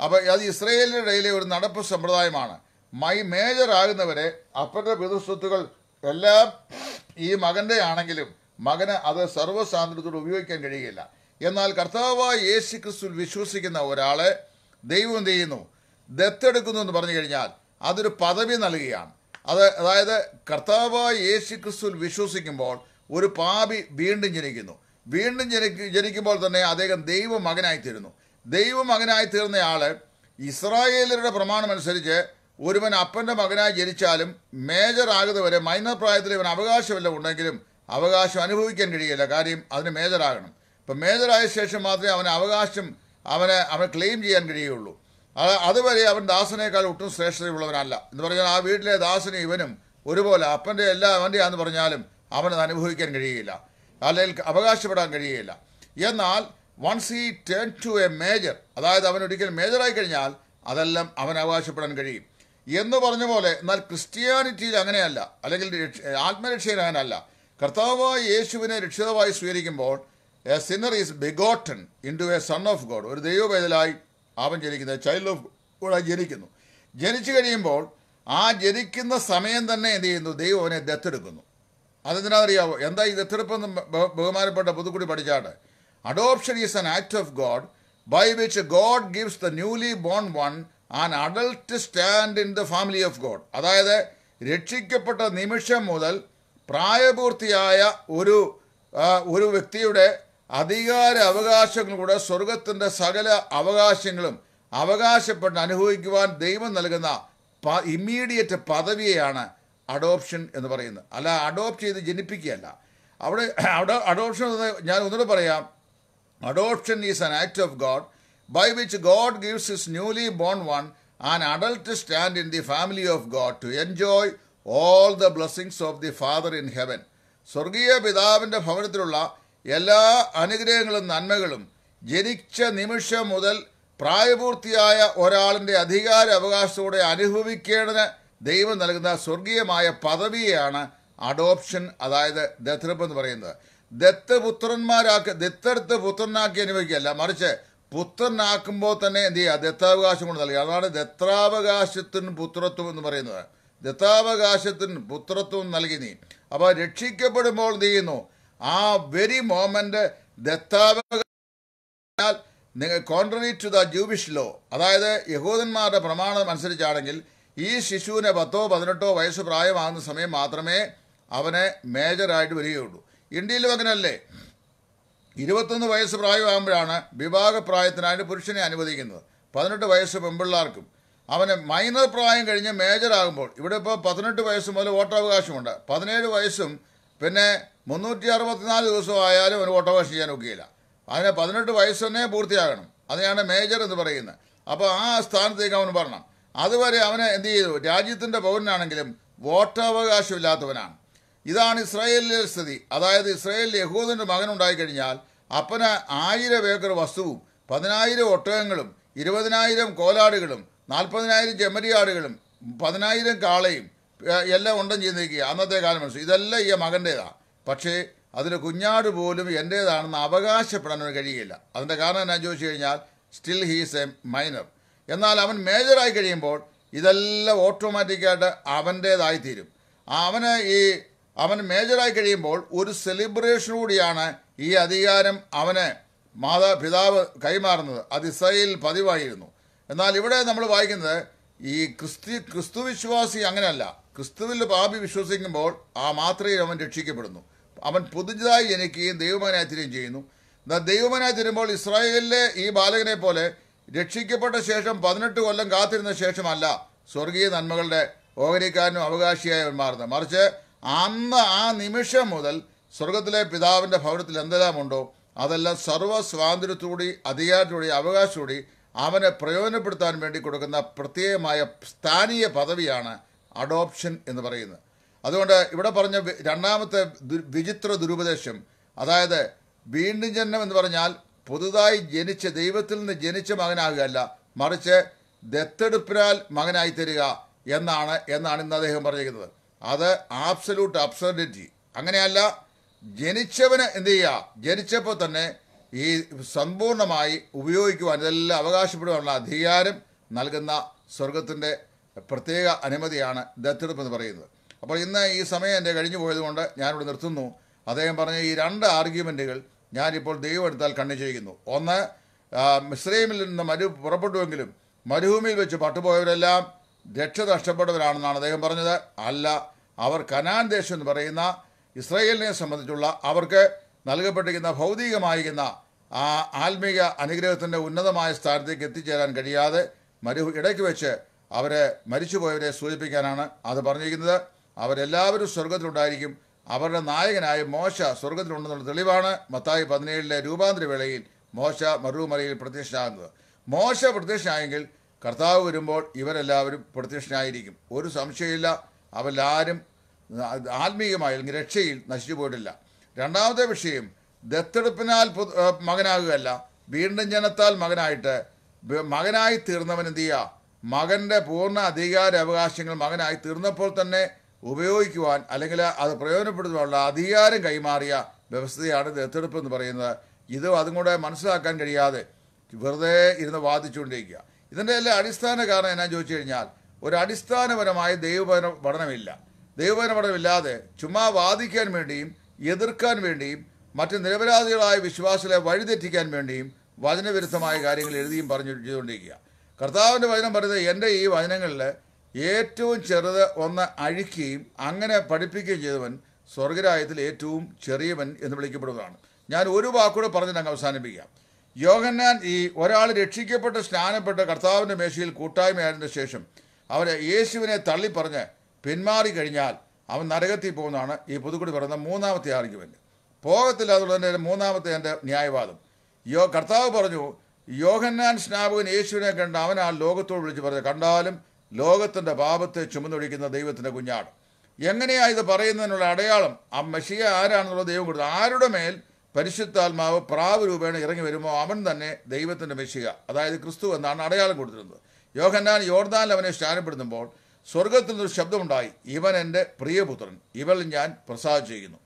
അപ്പോൾ അത് ഇസ്രയേലിൻ്റെ ഇടയിലെ ഒരു നടപ്പ് സമ്പ്രദായമാണ് മൈ മേജർ ആകുന്നവരെ അപ്പൻ്റെ പിതൃസ്വത്തുകൾ എല്ലാം ഈ മകൻ്റെ ആണെങ്കിലും മകന് അത് സർവ്വസാന്ദ്രത്തോട് ഉപയോഗിക്കാൻ കഴിയുകയില്ല എന്നാൽ കർത്താവായ യേശു ക്രിസ്തുവിൽ വിശ്വസിക്കുന്ന ഒരാളെ ദൈവം എന്ത് ചെയ്യുന്നു ദത്തെടുക്കുന്നു എന്ന് പറഞ്ഞു കഴിഞ്ഞാൽ അതൊരു പദവി നൽകുകയാണ് അത് അതായത് കർത്താവായ യേശു ക്രിസ്തുവിൽ വിശ്വസിക്കുമ്പോൾ ഒരു പാപി വീണ്ടും ജനിക്കുന്നു വീണ്ടും ജനിക്ക ജനിക്കുമ്പോൾ തന്നെ അദ്ദേഹം ദൈവമകനായി തീരുന്നു ദൈവമകനായി ആൾ ഇസ്രായേലരുടെ പ്രമാണമനുസരിച്ച് ഒരുവൻ അപ്പൻ്റെ മകനായി ജനിച്ചാലും മേജർ വരെ മൈനർ പ്രായത്തിൽ ഇവൻ അവകാശമല്ല ഉണ്ടെങ്കിലും അവകാശം അനുഭവിക്കാൻ കഴിയില്ല കാര്യം അതിന് മേജറാകണം ഇപ്പം മേജറായ ശേഷം മാത്രമേ അവന് അവകാശം അവനെ അവൻ ക്ലെയിം ചെയ്യാൻ കഴിയുള്ളൂ അത് അതുവരെ അവൻ ദാസനേക്കാൾ ഒട്ടും ശ്രേഷ്ഠതയുള്ളവനല്ല എന്ന് പറഞ്ഞാൽ ആ വീട്ടിലെ ദാസന് ഇവനും ഒരുപോലെ അപ്പൻ്റെ എല്ലാ അവൻ്റെയാന്ന് പറഞ്ഞാലും അവനത് അനുഭവിക്കാൻ കഴിയില്ല അല്ലെങ്കിൽ അവകാശപ്പെടാൻ കഴിയില്ല എന്നാൽ വൺസ് ഈ ടേൺ ടു എ മേജർ അതായത് അവൻ ഒരിക്കൽ മേജറായി കഴിഞ്ഞാൽ അതെല്ലാം അവൻ അവകാശപ്പെടാൻ കഴിയും എന്ന് പറഞ്ഞ പോലെ എന്നാൽ ക്രിസ്ത്യാനിറ്റിയിൽ അങ്ങനെയല്ല അല്ലെങ്കിൽ ആത്മരക്ഷയിൽ അങ്ങനെയല്ല കർത്താവായ യേശുവിനെ രക്ഷിതമായി സ്വീകരിക്കുമ്പോൾ a sinner is begotten into a son of God ഒരു ദൈവവേദലായി അവൻ ജനിക്കുന്നത് ചൈൽഡ് ഓഫ് ഗോഡായി ജനിക്കുന്നു ജനിച്ചു കഴിയുമ്പോൾ ആ ജനിക്കുന്ന സമയം തന്നെ എന്ത് ചെയ്യുന്നു ദൈവം അവനെ ദത്തെടുക്കുന്നു അതെന്തിനാണെന്നറിയാവോ എന്താ ഈ ദത്തെടുപ്പെന്ന് ബഹുമാനപ്പെട്ട പുതുക്കുടി പഠിച്ചാട്ട് adoption is an act of God by which God gives the newly born one an adult stand in the family of God അതായത് രക്ഷിക്കപ്പെട്ട നിമിഷം മുതൽ പ്രായപൂർത്തിയായ ഒരു ഒരു വ്യക്തിയുടെ അധികാര കൂടെ സ്വർഗത്തിൻ്റെ സകല അവകാശങ്ങളും അവകാശപ്പെട്ട് അനുഭവിക്കുവാൻ ദൈവം നൽകുന്ന പ ഇമ്മീഡിയറ്റ് പദവിയാണ് അഡോപ്ഷൻ എന്ന് പറയുന്നത് അല്ല അഡോപ്റ്റ് ചെയ്ത് ജനിപ്പിക്കുകയല്ല അവിടെ അവിടെ അഡോപ്ഷൻ ഞാൻ ഒന്നുകൂടെ പറയാം adoption is an act of God by which God gives his newly born one an adult stand in the family of God to enjoy all the blessings of the Father in heaven. സ്വർഗീയ പിതാവിൻ്റെ ഭവനത്തിലുള്ള എല്ലാ അനുഗ്രഹങ്ങളും നന്മകളും ജനിച്ച നിമിഷം മുതൽ പ്രായപൂർത്തിയായ ഒരാളിൻ്റെ അധികാര അവകാശത്തോടെ അനുഭവിക്കേണ്ടതിന് ദൈവം നൽകുന്ന സ്വർഗീയമായ പദവിയാണ് അഡോപ്ഷൻ അതായത് ദത്തെടുപ്പ് എന്ന് പറയുന്നത് ദത്ത് പുത്രന്മാരാക്കി ദത്തെടുത്ത് പുത്രനാക്കി അനുഭവിക്കുകയല്ല മറിച്ച് പുത്രനാക്കുമ്പോൾ തന്നെ എന്ത് ചെയ്യുക ദത്താവകാശം കൊണ്ട് നൽകുക അതാണ് ദത്താവകാശത്തിന് പുത്രത്വം എന്ന് പറയുന്നത് ദത്താവകാശത്തിന് പുത്രത്വം നൽകി നീ അപ്പോൾ രക്ഷിക്കപ്പെടുമ്പോൾ എന്ത് ചെയ്യുന്നു ആ വെരി മോമെന്റ് ദത്താവകാശാൽ നിങ്ങൾ കോൺട്രറി ടു ദ ജൂബിഷ് ലോ അതായത് യഹൂദന്മാരുടെ പ്രമാണം അനുസരിച്ചാണെങ്കിൽ ഈ ശിശുവിനെ പത്തോ പതിനെട്ടോ വയസ്സ് പ്രായമാകുന്ന സമയം മാത്രമേ അവനെ മേജറായിട്ട് വരികയുള്ളൂ ഇന്ത്യയിലും അങ്ങനെയല്ലേ ഇരുപത്തൊന്ന് വയസ്സ് പ്രായമാകുമ്പോഴാണ് വിവാഹപ്രായത്തിനായിട്ട് പുരുഷനെ അനുവദിക്കുന്നത് പതിനെട്ട് വയസ്സ് പെമ്പിള്ളാർക്കും അവന് മൈനർ പ്രായം കഴിഞ്ഞ് മേജറാകുമ്പോൾ ഇവിടെ ഇപ്പോൾ പതിനെട്ട് വയസ്സ് മുതൽ വോട്ടവകാശമുണ്ട് പതിനേഴ് വയസ്സും പിന്നെ മുന്നൂറ്റി അറുപത്തിനാല് ദിവസം ആയാലും അവന് വോട്ടവകാശം ചെയ്യാൻ ഒക്കിയില്ല അതിന് പതിനെട്ട് വയസ്സ് തന്നെ പൂർത്തിയാകണം അതിനാണ് മേജർ എന്ന് പറയുന്നത് അപ്പോൾ ആ സ്ഥാനത്തേക്ക് അവൻ വരണം അതുവരെ അവനെ എന്ത് ചെയ്തു രാജ്യത്തിൻ്റെ പൗരനാണെങ്കിലും വോട്ടവകാശമില്ലാത്തവനാണ് ഇതാണ് ഇസ്രായേലിലെ സ്ഥിതി അതായത് ഇസ്രായേലിൽ യഹൂദിൻ്റെ മകനുണ്ടായി കഴിഞ്ഞാൽ അപ്പന് ആയിരം ഏക്കർ വസ്തുവും പതിനായിരം ഒട്ടകങ്ങളും ഇരുപതിനായിരം കോലാടുകളും നാൽപ്പതിനായിരം ചെമ്മരിയാടുകളും പതിനായിരം കാളയും എല്ലാം ഉണ്ടം ചെയ്തിരിക്കുക അന്നത്തെ കാലം മനസ്സിൽ ഇതെല്ലാം ഈ മകൻ്റേതാണ് പക്ഷേ അതിന് കുഞ്ഞാട് പോലും എൻ്റേതാണെന്ന് അവകാശപ്പെടാൻ അവന് കഴിയില്ല അതിൻ്റെ കാരണം എന്നാ ചോദിച്ചു കഴിഞ്ഞാൽ സ്റ്റിൽ ഹീസ് എ മൈനർ എന്നാൽ അവൻ മേജറായി കഴിയുമ്പോൾ ഇതെല്ലാം ഓട്ടോമാറ്റിക്കായിട്ട് അവൻ്റേതായിത്തീരും അവന് ഈ അവൻ മേജറായി കഴിയുമ്പോൾ ഒരു സെലിബ്രേഷൻ കൂടിയാണ് ഈ അധികാരം അവന് മാതാപിതാവ് കൈമാറുന്നത് അത് ഇസ്രയേലിൽ പതിവായിരുന്നു എന്നാൽ ഇവിടെ നമ്മൾ വായിക്കുന്നത് ഈ ക്രിസ്തി ക്രിസ്തു അങ്ങനെയല്ല ക്രിസ്തുവിൽ പാപി വിശ്വസിക്കുമ്പോൾ ആ മാത്രയിൽ അവൻ രക്ഷിക്കപ്പെടുന്നു അവൻ പുതുതായി ജനിക്കുകയും ദൈവമനായി തരികയും ചെയ്യുന്നു എന്നാൽ ദൈവമനായി തരുമ്പോൾ ഇസ്രായേലിലെ ഈ ബാലകനെ പോലെ രക്ഷിക്കപ്പെട്ട ശേഷം പതിനെട്ട് കൊല്ലം കാത്തിരുന്ന ശേഷമല്ല സ്വർഗീയ നന്മകളുടെ ഓഹരിക്കാരനും അവകാശിയായി മാറുന്നത് മറിച്ച് അന്ന് ആ നിമിഷം മുതൽ സ്വർഗത്തിലെ പിതാവിൻ്റെ ഭവനത്തിൽ എന്തെല്ലാമുണ്ടോ അതെല്ലാം സർവ്വ സ്വാതന്ത്ര്യത്തോടി അധികാരത്തോടി അവകാശത്തോടി അവനെ പ്രയോജനപ്പെടുത്താൻ വേണ്ടി കൊടുക്കുന്ന പ്രത്യേകമായ സ്ഥാനീയ പദവിയാണ് അഡോപ്ഷൻ എന്ന് പറയുന്നത് അതുകൊണ്ട് ഇവിടെ പറഞ്ഞ രണ്ടാമത്തെ വിചിത്ര ദുരുപദേശം അതായത് വീണ്ടും ജനനം എന്ന് പറഞ്ഞാൽ പുതുതായി ജനിച്ച ദൈവത്തിൽ നിന്ന് ജനിച്ച മകനാകുകയല്ല മറിച്ച് ദത്തെടുപ്പിനാൽ മകനായി തരിക എന്നാണ് എന്നാണ് ഇന്ന് അദ്ദേഹം പറഞ്ഞിരിക്കുന്നത് അത് ആബ്സലൂട്ട് അബ്സർഡിറ്റി അങ്ങനെയല്ല ജനിച്ചവന് എന്ത് ചെയ്യുക ജനിച്ചപ്പോൾ തന്നെ ഈ സമ്പൂർണ്ണമായി ഉപയോഗിക്കുവാൻ ഇതെല്ലാം അവകാശപ്പെടുവാനുള്ള അധികാരം നൽകുന്ന സ്വർഗത്തിൻ്റെ പ്രത്യേക അനുമതിയാണ് ദത്തെടുപ്പ് എന്ന് പറയുന്നത് അപ്പോൾ ഇന്ന് ഈ സമയം എൻ്റെ കഴിഞ്ഞു പോയതുകൊണ്ട് ഞാനിവിടെ നിർത്തുന്നു അദ്ദേഹം പറഞ്ഞ ഈ രണ്ട് ആർഗ്യുമെൻറ്റുകൾ ഞാനിപ്പോൾ ദൈവം എടുത്താൽ കണ്ണു ചെയ്യുന്നു ഒന്ന് മിശ്രൈമിൽ നിന്ന് മരു പുറപ്പെട്ടുവെങ്കിലും മരുഭൂമിയിൽ വെച്ച് പട്ടുപോയവരെല്ലാം രക്ഷ നഷ്ടപ്പെട്ടവരാണെന്നാണ് അദ്ദേഹം പറഞ്ഞത് അല്ല അവർ കനാൻ ദേശം എന്ന് പറയുന്ന ഇസ്രയേലിനെ സംബന്ധിച്ചുള്ള അവർക്ക് നൽകപ്പെട്ടിരിക്കുന്ന ഭൗതികമായിരിക്കുന്ന ആ ആത്മീക അനുഗ്രഹത്തിൻ്റെ ഉന്നതമായ സ്ഥാനത്തേക്ക് എത്തിച്ചേരാൻ കഴിയാതെ മരു ഇടയ്ക്ക് വെച്ച് അവരെ മരിച്ചുപോയവരെ സൂചിപ്പിക്കാനാണ് അത് പറഞ്ഞിരിക്കുന്നത് അവരെല്ലാവരും സ്വർഗത്തിലുണ്ടായിരിക്കും അവരുടെ നായകനായ മോശ സ്വർഗത്തിലുണ്ടെന്നുള്ള തെളിവാണ് മത്തായി പതിനേഴിലെ രൂപാന്തര വേളയിൽ മോശ മറുമലയിൽ പ്രത്യക്ഷനാകുന്നത് മോശ പ്രത്യക്ഷനായെങ്കിൽ കർത്താവ് വരുമ്പോൾ ഇവരെല്ലാവരും പ്രത്യക്ഷനായിരിക്കും ഒരു സംശയമില്ല അവരെല്ലാവരും ആത്മീയമായി അല്ലെങ്കിൽ രക്ഷയിൽ നശിച്ചു പോയിട്ടില്ല രണ്ടാമത്തെ വിഷയം ദത്തെടുപ്പിനാൽ മകനാകുകയല്ല വീണ്ടും ജനത്താൽ മകനായിട്ട് മകനായി തീർന്നവൻ എന്ത് ചെയ്യുക മകൻ്റെ പൂർണ്ണ അധികാര അവകാശങ്ങൾ മകനായി തീർന്നപ്പോൾ തന്നെ ഉപയോഗിക്കുവാൻ അല്ലെങ്കിൽ അത് പ്രയോജനപ്പെടുത്തുവാനുള്ള അധികാരം കൈമാറിയ വ്യവസ്ഥയാണ് ദത്തെടുപ്പ് എന്ന് പറയുന്നത് ഇത് അതും കൂടെ മനസ്സിലാക്കാൻ കഴിയാതെ വെറുതെ ഇരുന്ന് വാദിച്ചുകൊണ്ടിരിക്കുക ഇതിൻ്റെ എല്ലാ അടിസ്ഥാന കാരണം എന്നാ ചോദിച്ചു കഴിഞ്ഞാൽ ഒരടിസ്ഥാനപരമായ ദൈവപന പഠനമില്ല ദൈവപന പഠനമില്ലാതെ ചുമ്മാ വാദിക്കാൻ വേണ്ടിയും എതിർക്കാൻ വേണ്ടിയും മറ്റ് നിരപരാധികളായ വിശ്വാസികളെ വഴിതെറ്റിക്കാൻ വേണ്ടിയും വചനവിരുദ്ധമായ കാര്യങ്ങൾ എഴുതിയും പറഞ്ഞു ചെയ്തുകൊണ്ടിരിക്കുക കർത്താവിൻ്റെ വചനം പറയുന്നത് എൻ്റെ ഈ വചനങ്ങളിൽ ഏറ്റവും ചെറുത് ഒന്ന് അഴിക്കുകയും അങ്ങനെ പഠിപ്പിക്കുകയും ചെയ്തവൻ സ്വർഗരായത്തിൽ ഏറ്റവും ചെറിയവൻ എന്ന് വിളിക്കപ്പെടുന്നതാണ് ഞാൻ ഒരു വാക്കൂടെ പറഞ്ഞ് ഞങ്ങൾ അവസാനിപ്പിക്കാം യോഗന്നാൻ ഈ ഒരാൾ രക്ഷിക്കപ്പെട്ട് സ്നാനപ്പെട്ട് കർത്താവിൻ്റെ മേശയിൽ കൂട്ടായ്മയായിരുന്ന ശേഷം അവർ യേശുവിനെ തള്ളി പറഞ്ഞ് പിന്മാറി കഴിഞ്ഞാൽ അവൻ നരകത്തിൽ പോകുന്നതാണ് ഈ പുതുക്കുടി പറയുന്ന മൂന്നാമത്തെ ആർഗ്യുമെൻ്റ് പോകത്തില്ലാതുള്ള എന്നുള്ളതിൻ്റെ മൂന്നാമത്തെ എൻ്റെ ന്യായവാദം യോ കർത്താവ് പറഞ്ഞു യോഹന്നാൻ സ്നാപകൻ യേശുവിനെ കണ്ട് അവൻ ആ ലോകത്തോട് വിളിച്ച് പറഞ്ഞു കണ്ടാലും ലോകത്തിൻ്റെ പാപത്തെ ചുമന്നൊഴിക്കുന്ന ദൈവത്തിൻ്റെ കുഞ്ഞാണ് എങ്ങനെയാണ് ഇത് പറയുന്നതിനുള്ള അടയാളം ആ മെഷിയ ആരാണെന്നുള്ള ദൈവം കൊടുത്തു ആരുടെ മേൽ പരിശുദ്ധാത്മാവ് പ്രാവ് രൂപേണ ഇറങ്ങി വരുമോ അവൻ തന്നെ ദൈവത്തിൻ്റെ മെഷിക അതായത് ക്രിസ്തു എന്നാണ് അടയാളം കൊടുത്തിരുന്നത് യോഹന്നാൻ യോർദാൻ അവനെ സ്നാനപ്പെടുത്തുമ്പോൾ സ്വർഗത്തിൽ നിന്നൊരു ശബ്ദമുണ്ടായി ഇവൻ എൻ്റെ പ്രിയപുത്രൻ ഇവൾ ഞാൻ പ്രസാദം ചെയ്യുന്നു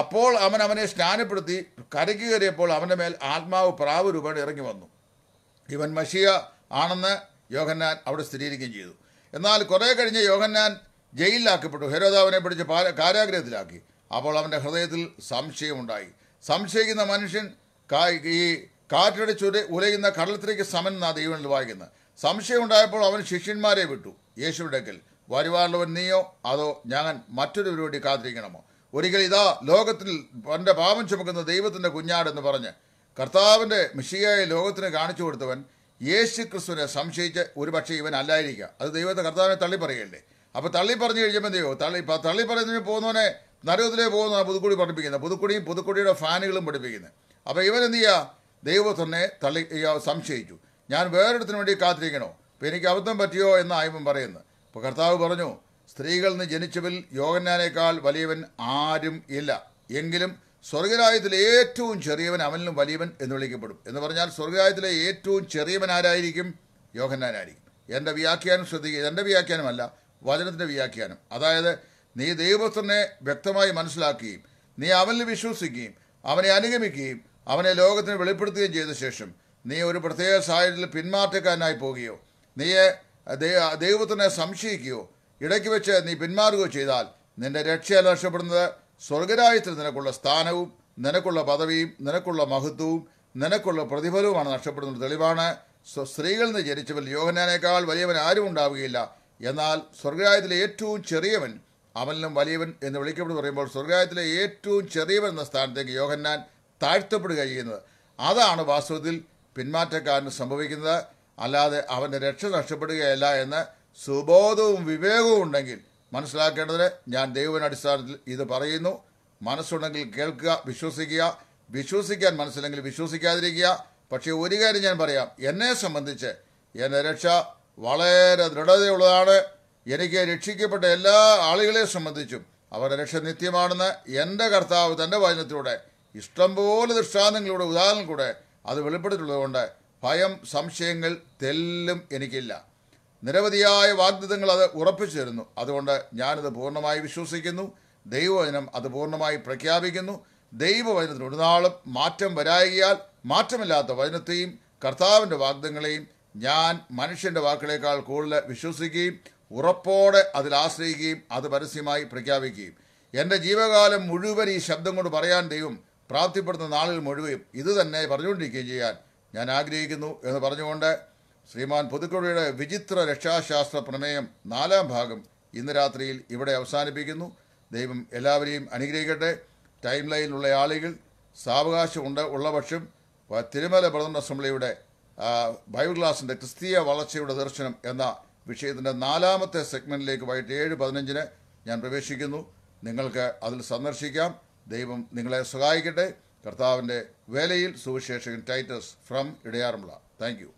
അപ്പോൾ അവൻ അവനെ സ്നാനപ്പെടുത്തി കരയ്ക്ക് കയറിയപ്പോൾ അവൻ്റെ മേൽ ആത്മാവ് പ്രാവ് രൂപയുടെ ഇറങ്ങി വന്നു ഇവൻ മഷിയ ആണെന്ന് യോഹന്നാൻ അവിടെ സ്ഥിരീകരിക്കുകയും ചെയ്തു എന്നാൽ കുറേ കഴിഞ്ഞ് യോഹന്നാൻ ജയിലിലാക്കപ്പെട്ടു ഹെരോദാവിനെ പിടിച്ച് കാരാഗ്രഹത്തിലാക്കി അപ്പോൾ അവൻ്റെ ഹൃദയത്തിൽ സംശയമുണ്ടായി സംശയിക്കുന്ന മനുഷ്യൻ ഈ കാറ്റടിച്ചു ഉലയുന്ന കടലത്തിലേക്ക് സമൻ എന്നാ ദൈവങ്ങളിൽ വായിക്കുന്നത് സംശയമുണ്ടായപ്പോൾ അവൻ ശിഷ്യന്മാരെ വിട്ടു യേശുവിടക്കൽ വരുവാനുള്ളവൻ നീയോ അതോ ഞാൻ മറ്റൊരു പരിപാടി കാത്തിരിക്കണമോ ഒരിക്കൽ ഇതാ ലോകത്തിൽ എൻ്റെ പാപം ചുമക്കുന്ന ദൈവത്തിൻ്റെ കുഞ്ഞാടെന്ന് പറഞ്ഞ് കർത്താവിൻ്റെ മിഷിയായ ലോകത്തിന് കാണിച്ചു കൊടുത്തവൻ യേശു ക്രിസ്തുവിനെ സംശയിച്ച് ഒരുപക്ഷെ ഇവൻ അല്ലായിരിക്കുക അത് ദൈവത്തെ കർത്താവിനെ തള്ളി പറയല്ലേ അപ്പോൾ തള്ളി പറഞ്ഞു കഴിഞ്ഞപ്പോൾ ദൈവം തള്ളി തള്ളി പറഞ്ഞു പോകുന്നവനെ നരകത്തിലേ പോകുന്ന പുതുക്കുടി പഠിപ്പിക്കുന്നത് പുതുക്കുടിയും പുതുക്കുടിയുടെ ഫാനുകളും പഠിപ്പിക്കുന്നത് അപ്പോൾ ഇവൻ എന്ത് ചെയ്യുക ദൈവം തള്ളി സംശയിച്ചു ഞാൻ വേറൊരിടത്തിന് വേണ്ടി കാത്തിരിക്കണോ അപ്പോൾ എനിക്ക് അബദ്ധം പറ്റിയോ എന്ന് ആയവൻ പറയുന്നു അപ്പോൾ കർത്താവ് പറഞ്ഞു സ്ത്രീകൾ നിന്ന് ജനിച്ചവരിൽ യോഗന്യാനേക്കാൾ വലിയവൻ ആരും ഇല്ല എങ്കിലും സ്വർഗരായത്തിൽ ഏറ്റവും ചെറിയവൻ അവനിലും വലിയവൻ എന്ന് വിളിക്കപ്പെടും എന്ന് പറഞ്ഞാൽ സ്വർഗരായത്തിലെ ഏറ്റവും ചെറിയവൻ ആരായിരിക്കും യോഹന്നാനായിരിക്കും എൻ്റെ വ്യാഖ്യാനം ശ്രദ്ധിക്കുക എൻ്റെ വ്യാഖ്യാനമല്ല വചനത്തിൻ്റെ വ്യാഖ്യാനം അതായത് നീ ദൈവത്തിനെ വ്യക്തമായി മനസ്സിലാക്കുകയും നീ അവനിൽ വിശ്വസിക്കുകയും അവനെ അനുഗമിക്കുകയും അവനെ ലോകത്തിന് വെളിപ്പെടുത്തുകയും ചെയ്ത ശേഷം നീ ഒരു പ്രത്യേക സാഹചര്യത്തിൽ പിന്മാറ്റക്കാരനായി പോകുകയോ നീയെ ദൈവത്തിനെ സംശയിക്കുകയോ ഇടയ്ക്ക് വെച്ച് നീ പിന്മാറുകയോ ചെയ്താൽ നിന്റെ രക്ഷയെ രക്ഷപ്പെടുന്നത് സ്വർഗരാജ്യത്തിൽ നിനക്കുള്ള സ്ഥാനവും നിനക്കുള്ള പദവിയും നിനക്കുള്ള മഹത്വവും നിനക്കുള്ള പ്രതിഫലവുമാണ് നഷ്ടപ്പെടുന്നത് തെളിവാണ് സ്ത്രീകളിൽ നിന്ന് ജനിച്ചവൻ യോഹനാനേക്കാൾ വലിയവൻ ആരും ഉണ്ടാവുകയില്ല എന്നാൽ സ്വർഗരാജ്യത്തിലെ ഏറ്റവും ചെറിയവൻ അവനിലും വലിയവൻ എന്ന് വിളിക്കപ്പെടുന്നു പറയുമ്പോൾ സ്വർഗരാജ്യത്തിലെ ഏറ്റവും ചെറിയവൻ എന്ന സ്ഥാനത്തേക്ക് യോഹന്നാൻ താഴ്ത്തപ്പെടുക ചെയ്യുന്നത് അതാണ് വാസ്തവത്തിൽ പിന്മാറ്റക്കാരന് സംഭവിക്കുന്നത് അല്ലാതെ അവൻ്റെ രക്ഷ നഷ്ടപ്പെടുകയല്ല എന്ന് സുബോധവും വിവേകവും ഉണ്ടെങ്കിൽ മനസ്സിലാക്കേണ്ടതിന് ഞാൻ ദൈവന അടിസ്ഥാനത്തിൽ ഇത് പറയുന്നു മനസ്സുണ്ടെങ്കിൽ കേൾക്കുക വിശ്വസിക്കുക വിശ്വസിക്കാൻ മനസ്സില്ലെങ്കിൽ വിശ്വസിക്കാതിരിക്കുക പക്ഷേ ഒരു കാര്യം ഞാൻ പറയാം എന്നെ സംബന്ധിച്ച് എൻ്റെ രക്ഷ വളരെ ദൃഢതയുള്ളതാണ് എനിക്ക് രക്ഷിക്കപ്പെട്ട എല്ലാ ആളുകളെ സംബന്ധിച്ചും അവരുടെ രക്ഷ നിത്യമാണെന്ന് എൻ്റെ കർത്താവ് തൻ്റെ വചനത്തിലൂടെ ഇഷ്ടംപോലെ ദൃഷ്ടാന്തങ്ങളുടെ ഉദാഹരണം കൂടെ അത് വെളിപ്പെടുത്തിയുള്ളതുകൊണ്ട് ഭയം സംശയങ്ങൾ തെല്ലും എനിക്കില്ല നിരവധിയായ വാഗ്ദത്തങ്ങൾ അത് ഉറപ്പിച്ചു തരുന്നു അതുകൊണ്ട് ഞാനത് പൂർണ്ണമായി വിശ്വസിക്കുന്നു ദൈവവചനം അത് പൂർണ്ണമായി പ്രഖ്യാപിക്കുന്നു ദൈവവചനത്തിന് ഒരു നാളും മാറ്റം വരായകിയാൽ മാറ്റമില്ലാത്ത വചനത്തെയും കർത്താവിൻ്റെ വാഗ്ദങ്ങളെയും ഞാൻ മനുഷ്യൻ്റെ വാക്കുകളേക്കാൾ കൂടുതൽ വിശ്വസിക്കുകയും ഉറപ്പോടെ അതിൽ ആശ്രയിക്കുകയും അത് പരസ്യമായി പ്രഖ്യാപിക്കുകയും എൻ്റെ ജീവകാലം മുഴുവൻ ഈ ശബ്ദം കൊണ്ട് പറയാൻ ദൈവം പ്രാപ്തിപ്പെടുന്ന നാളിൽ മുഴുവൻ ഇത് തന്നെ പറഞ്ഞുകൊണ്ടിരിക്കുകയും ചെയ്യാൻ ഞാൻ ആഗ്രഹിക്കുന്നു എന്ന് പറഞ്ഞുകൊണ്ട് ശ്രീമാൻ പുതുക്കുഴിയുടെ വിചിത്ര രക്ഷാശാസ്ത്ര പ്രമേയം നാലാം ഭാഗം ഇന്ന് രാത്രിയിൽ ഇവിടെ അവസാനിപ്പിക്കുന്നു ദൈവം എല്ലാവരെയും അനുഗ്രഹിക്കട്ടെ ടൈം ലൈനിലുള്ള ആളുകൾ സാവകാശം ഉണ്ട് പക്ഷം തിരുമല ബ്രദർ അസംബ്ലിയുടെ ബൈബിൾ ക്ലാസിൻ്റെ ക്രിസ്തീയ വളർച്ചയുടെ ദർശനം എന്ന വിഷയത്തിൻ്റെ നാലാമത്തെ സെഗ്മെൻറ്റിലേക്ക് വൈകിട്ട് ഏഴ് പതിനഞ്ചിന് ഞാൻ പ്രവേശിക്കുന്നു നിങ്ങൾക്ക് അതിൽ സന്ദർശിക്കാം ദൈവം നിങ്ങളെ സഹായിക്കട്ടെ കർത്താവിൻ്റെ വേലയിൽ സുവിശേഷകൻ ടൈറ്റസ് ഫ്രം ഇടയാറുമുള്ള താങ്ക്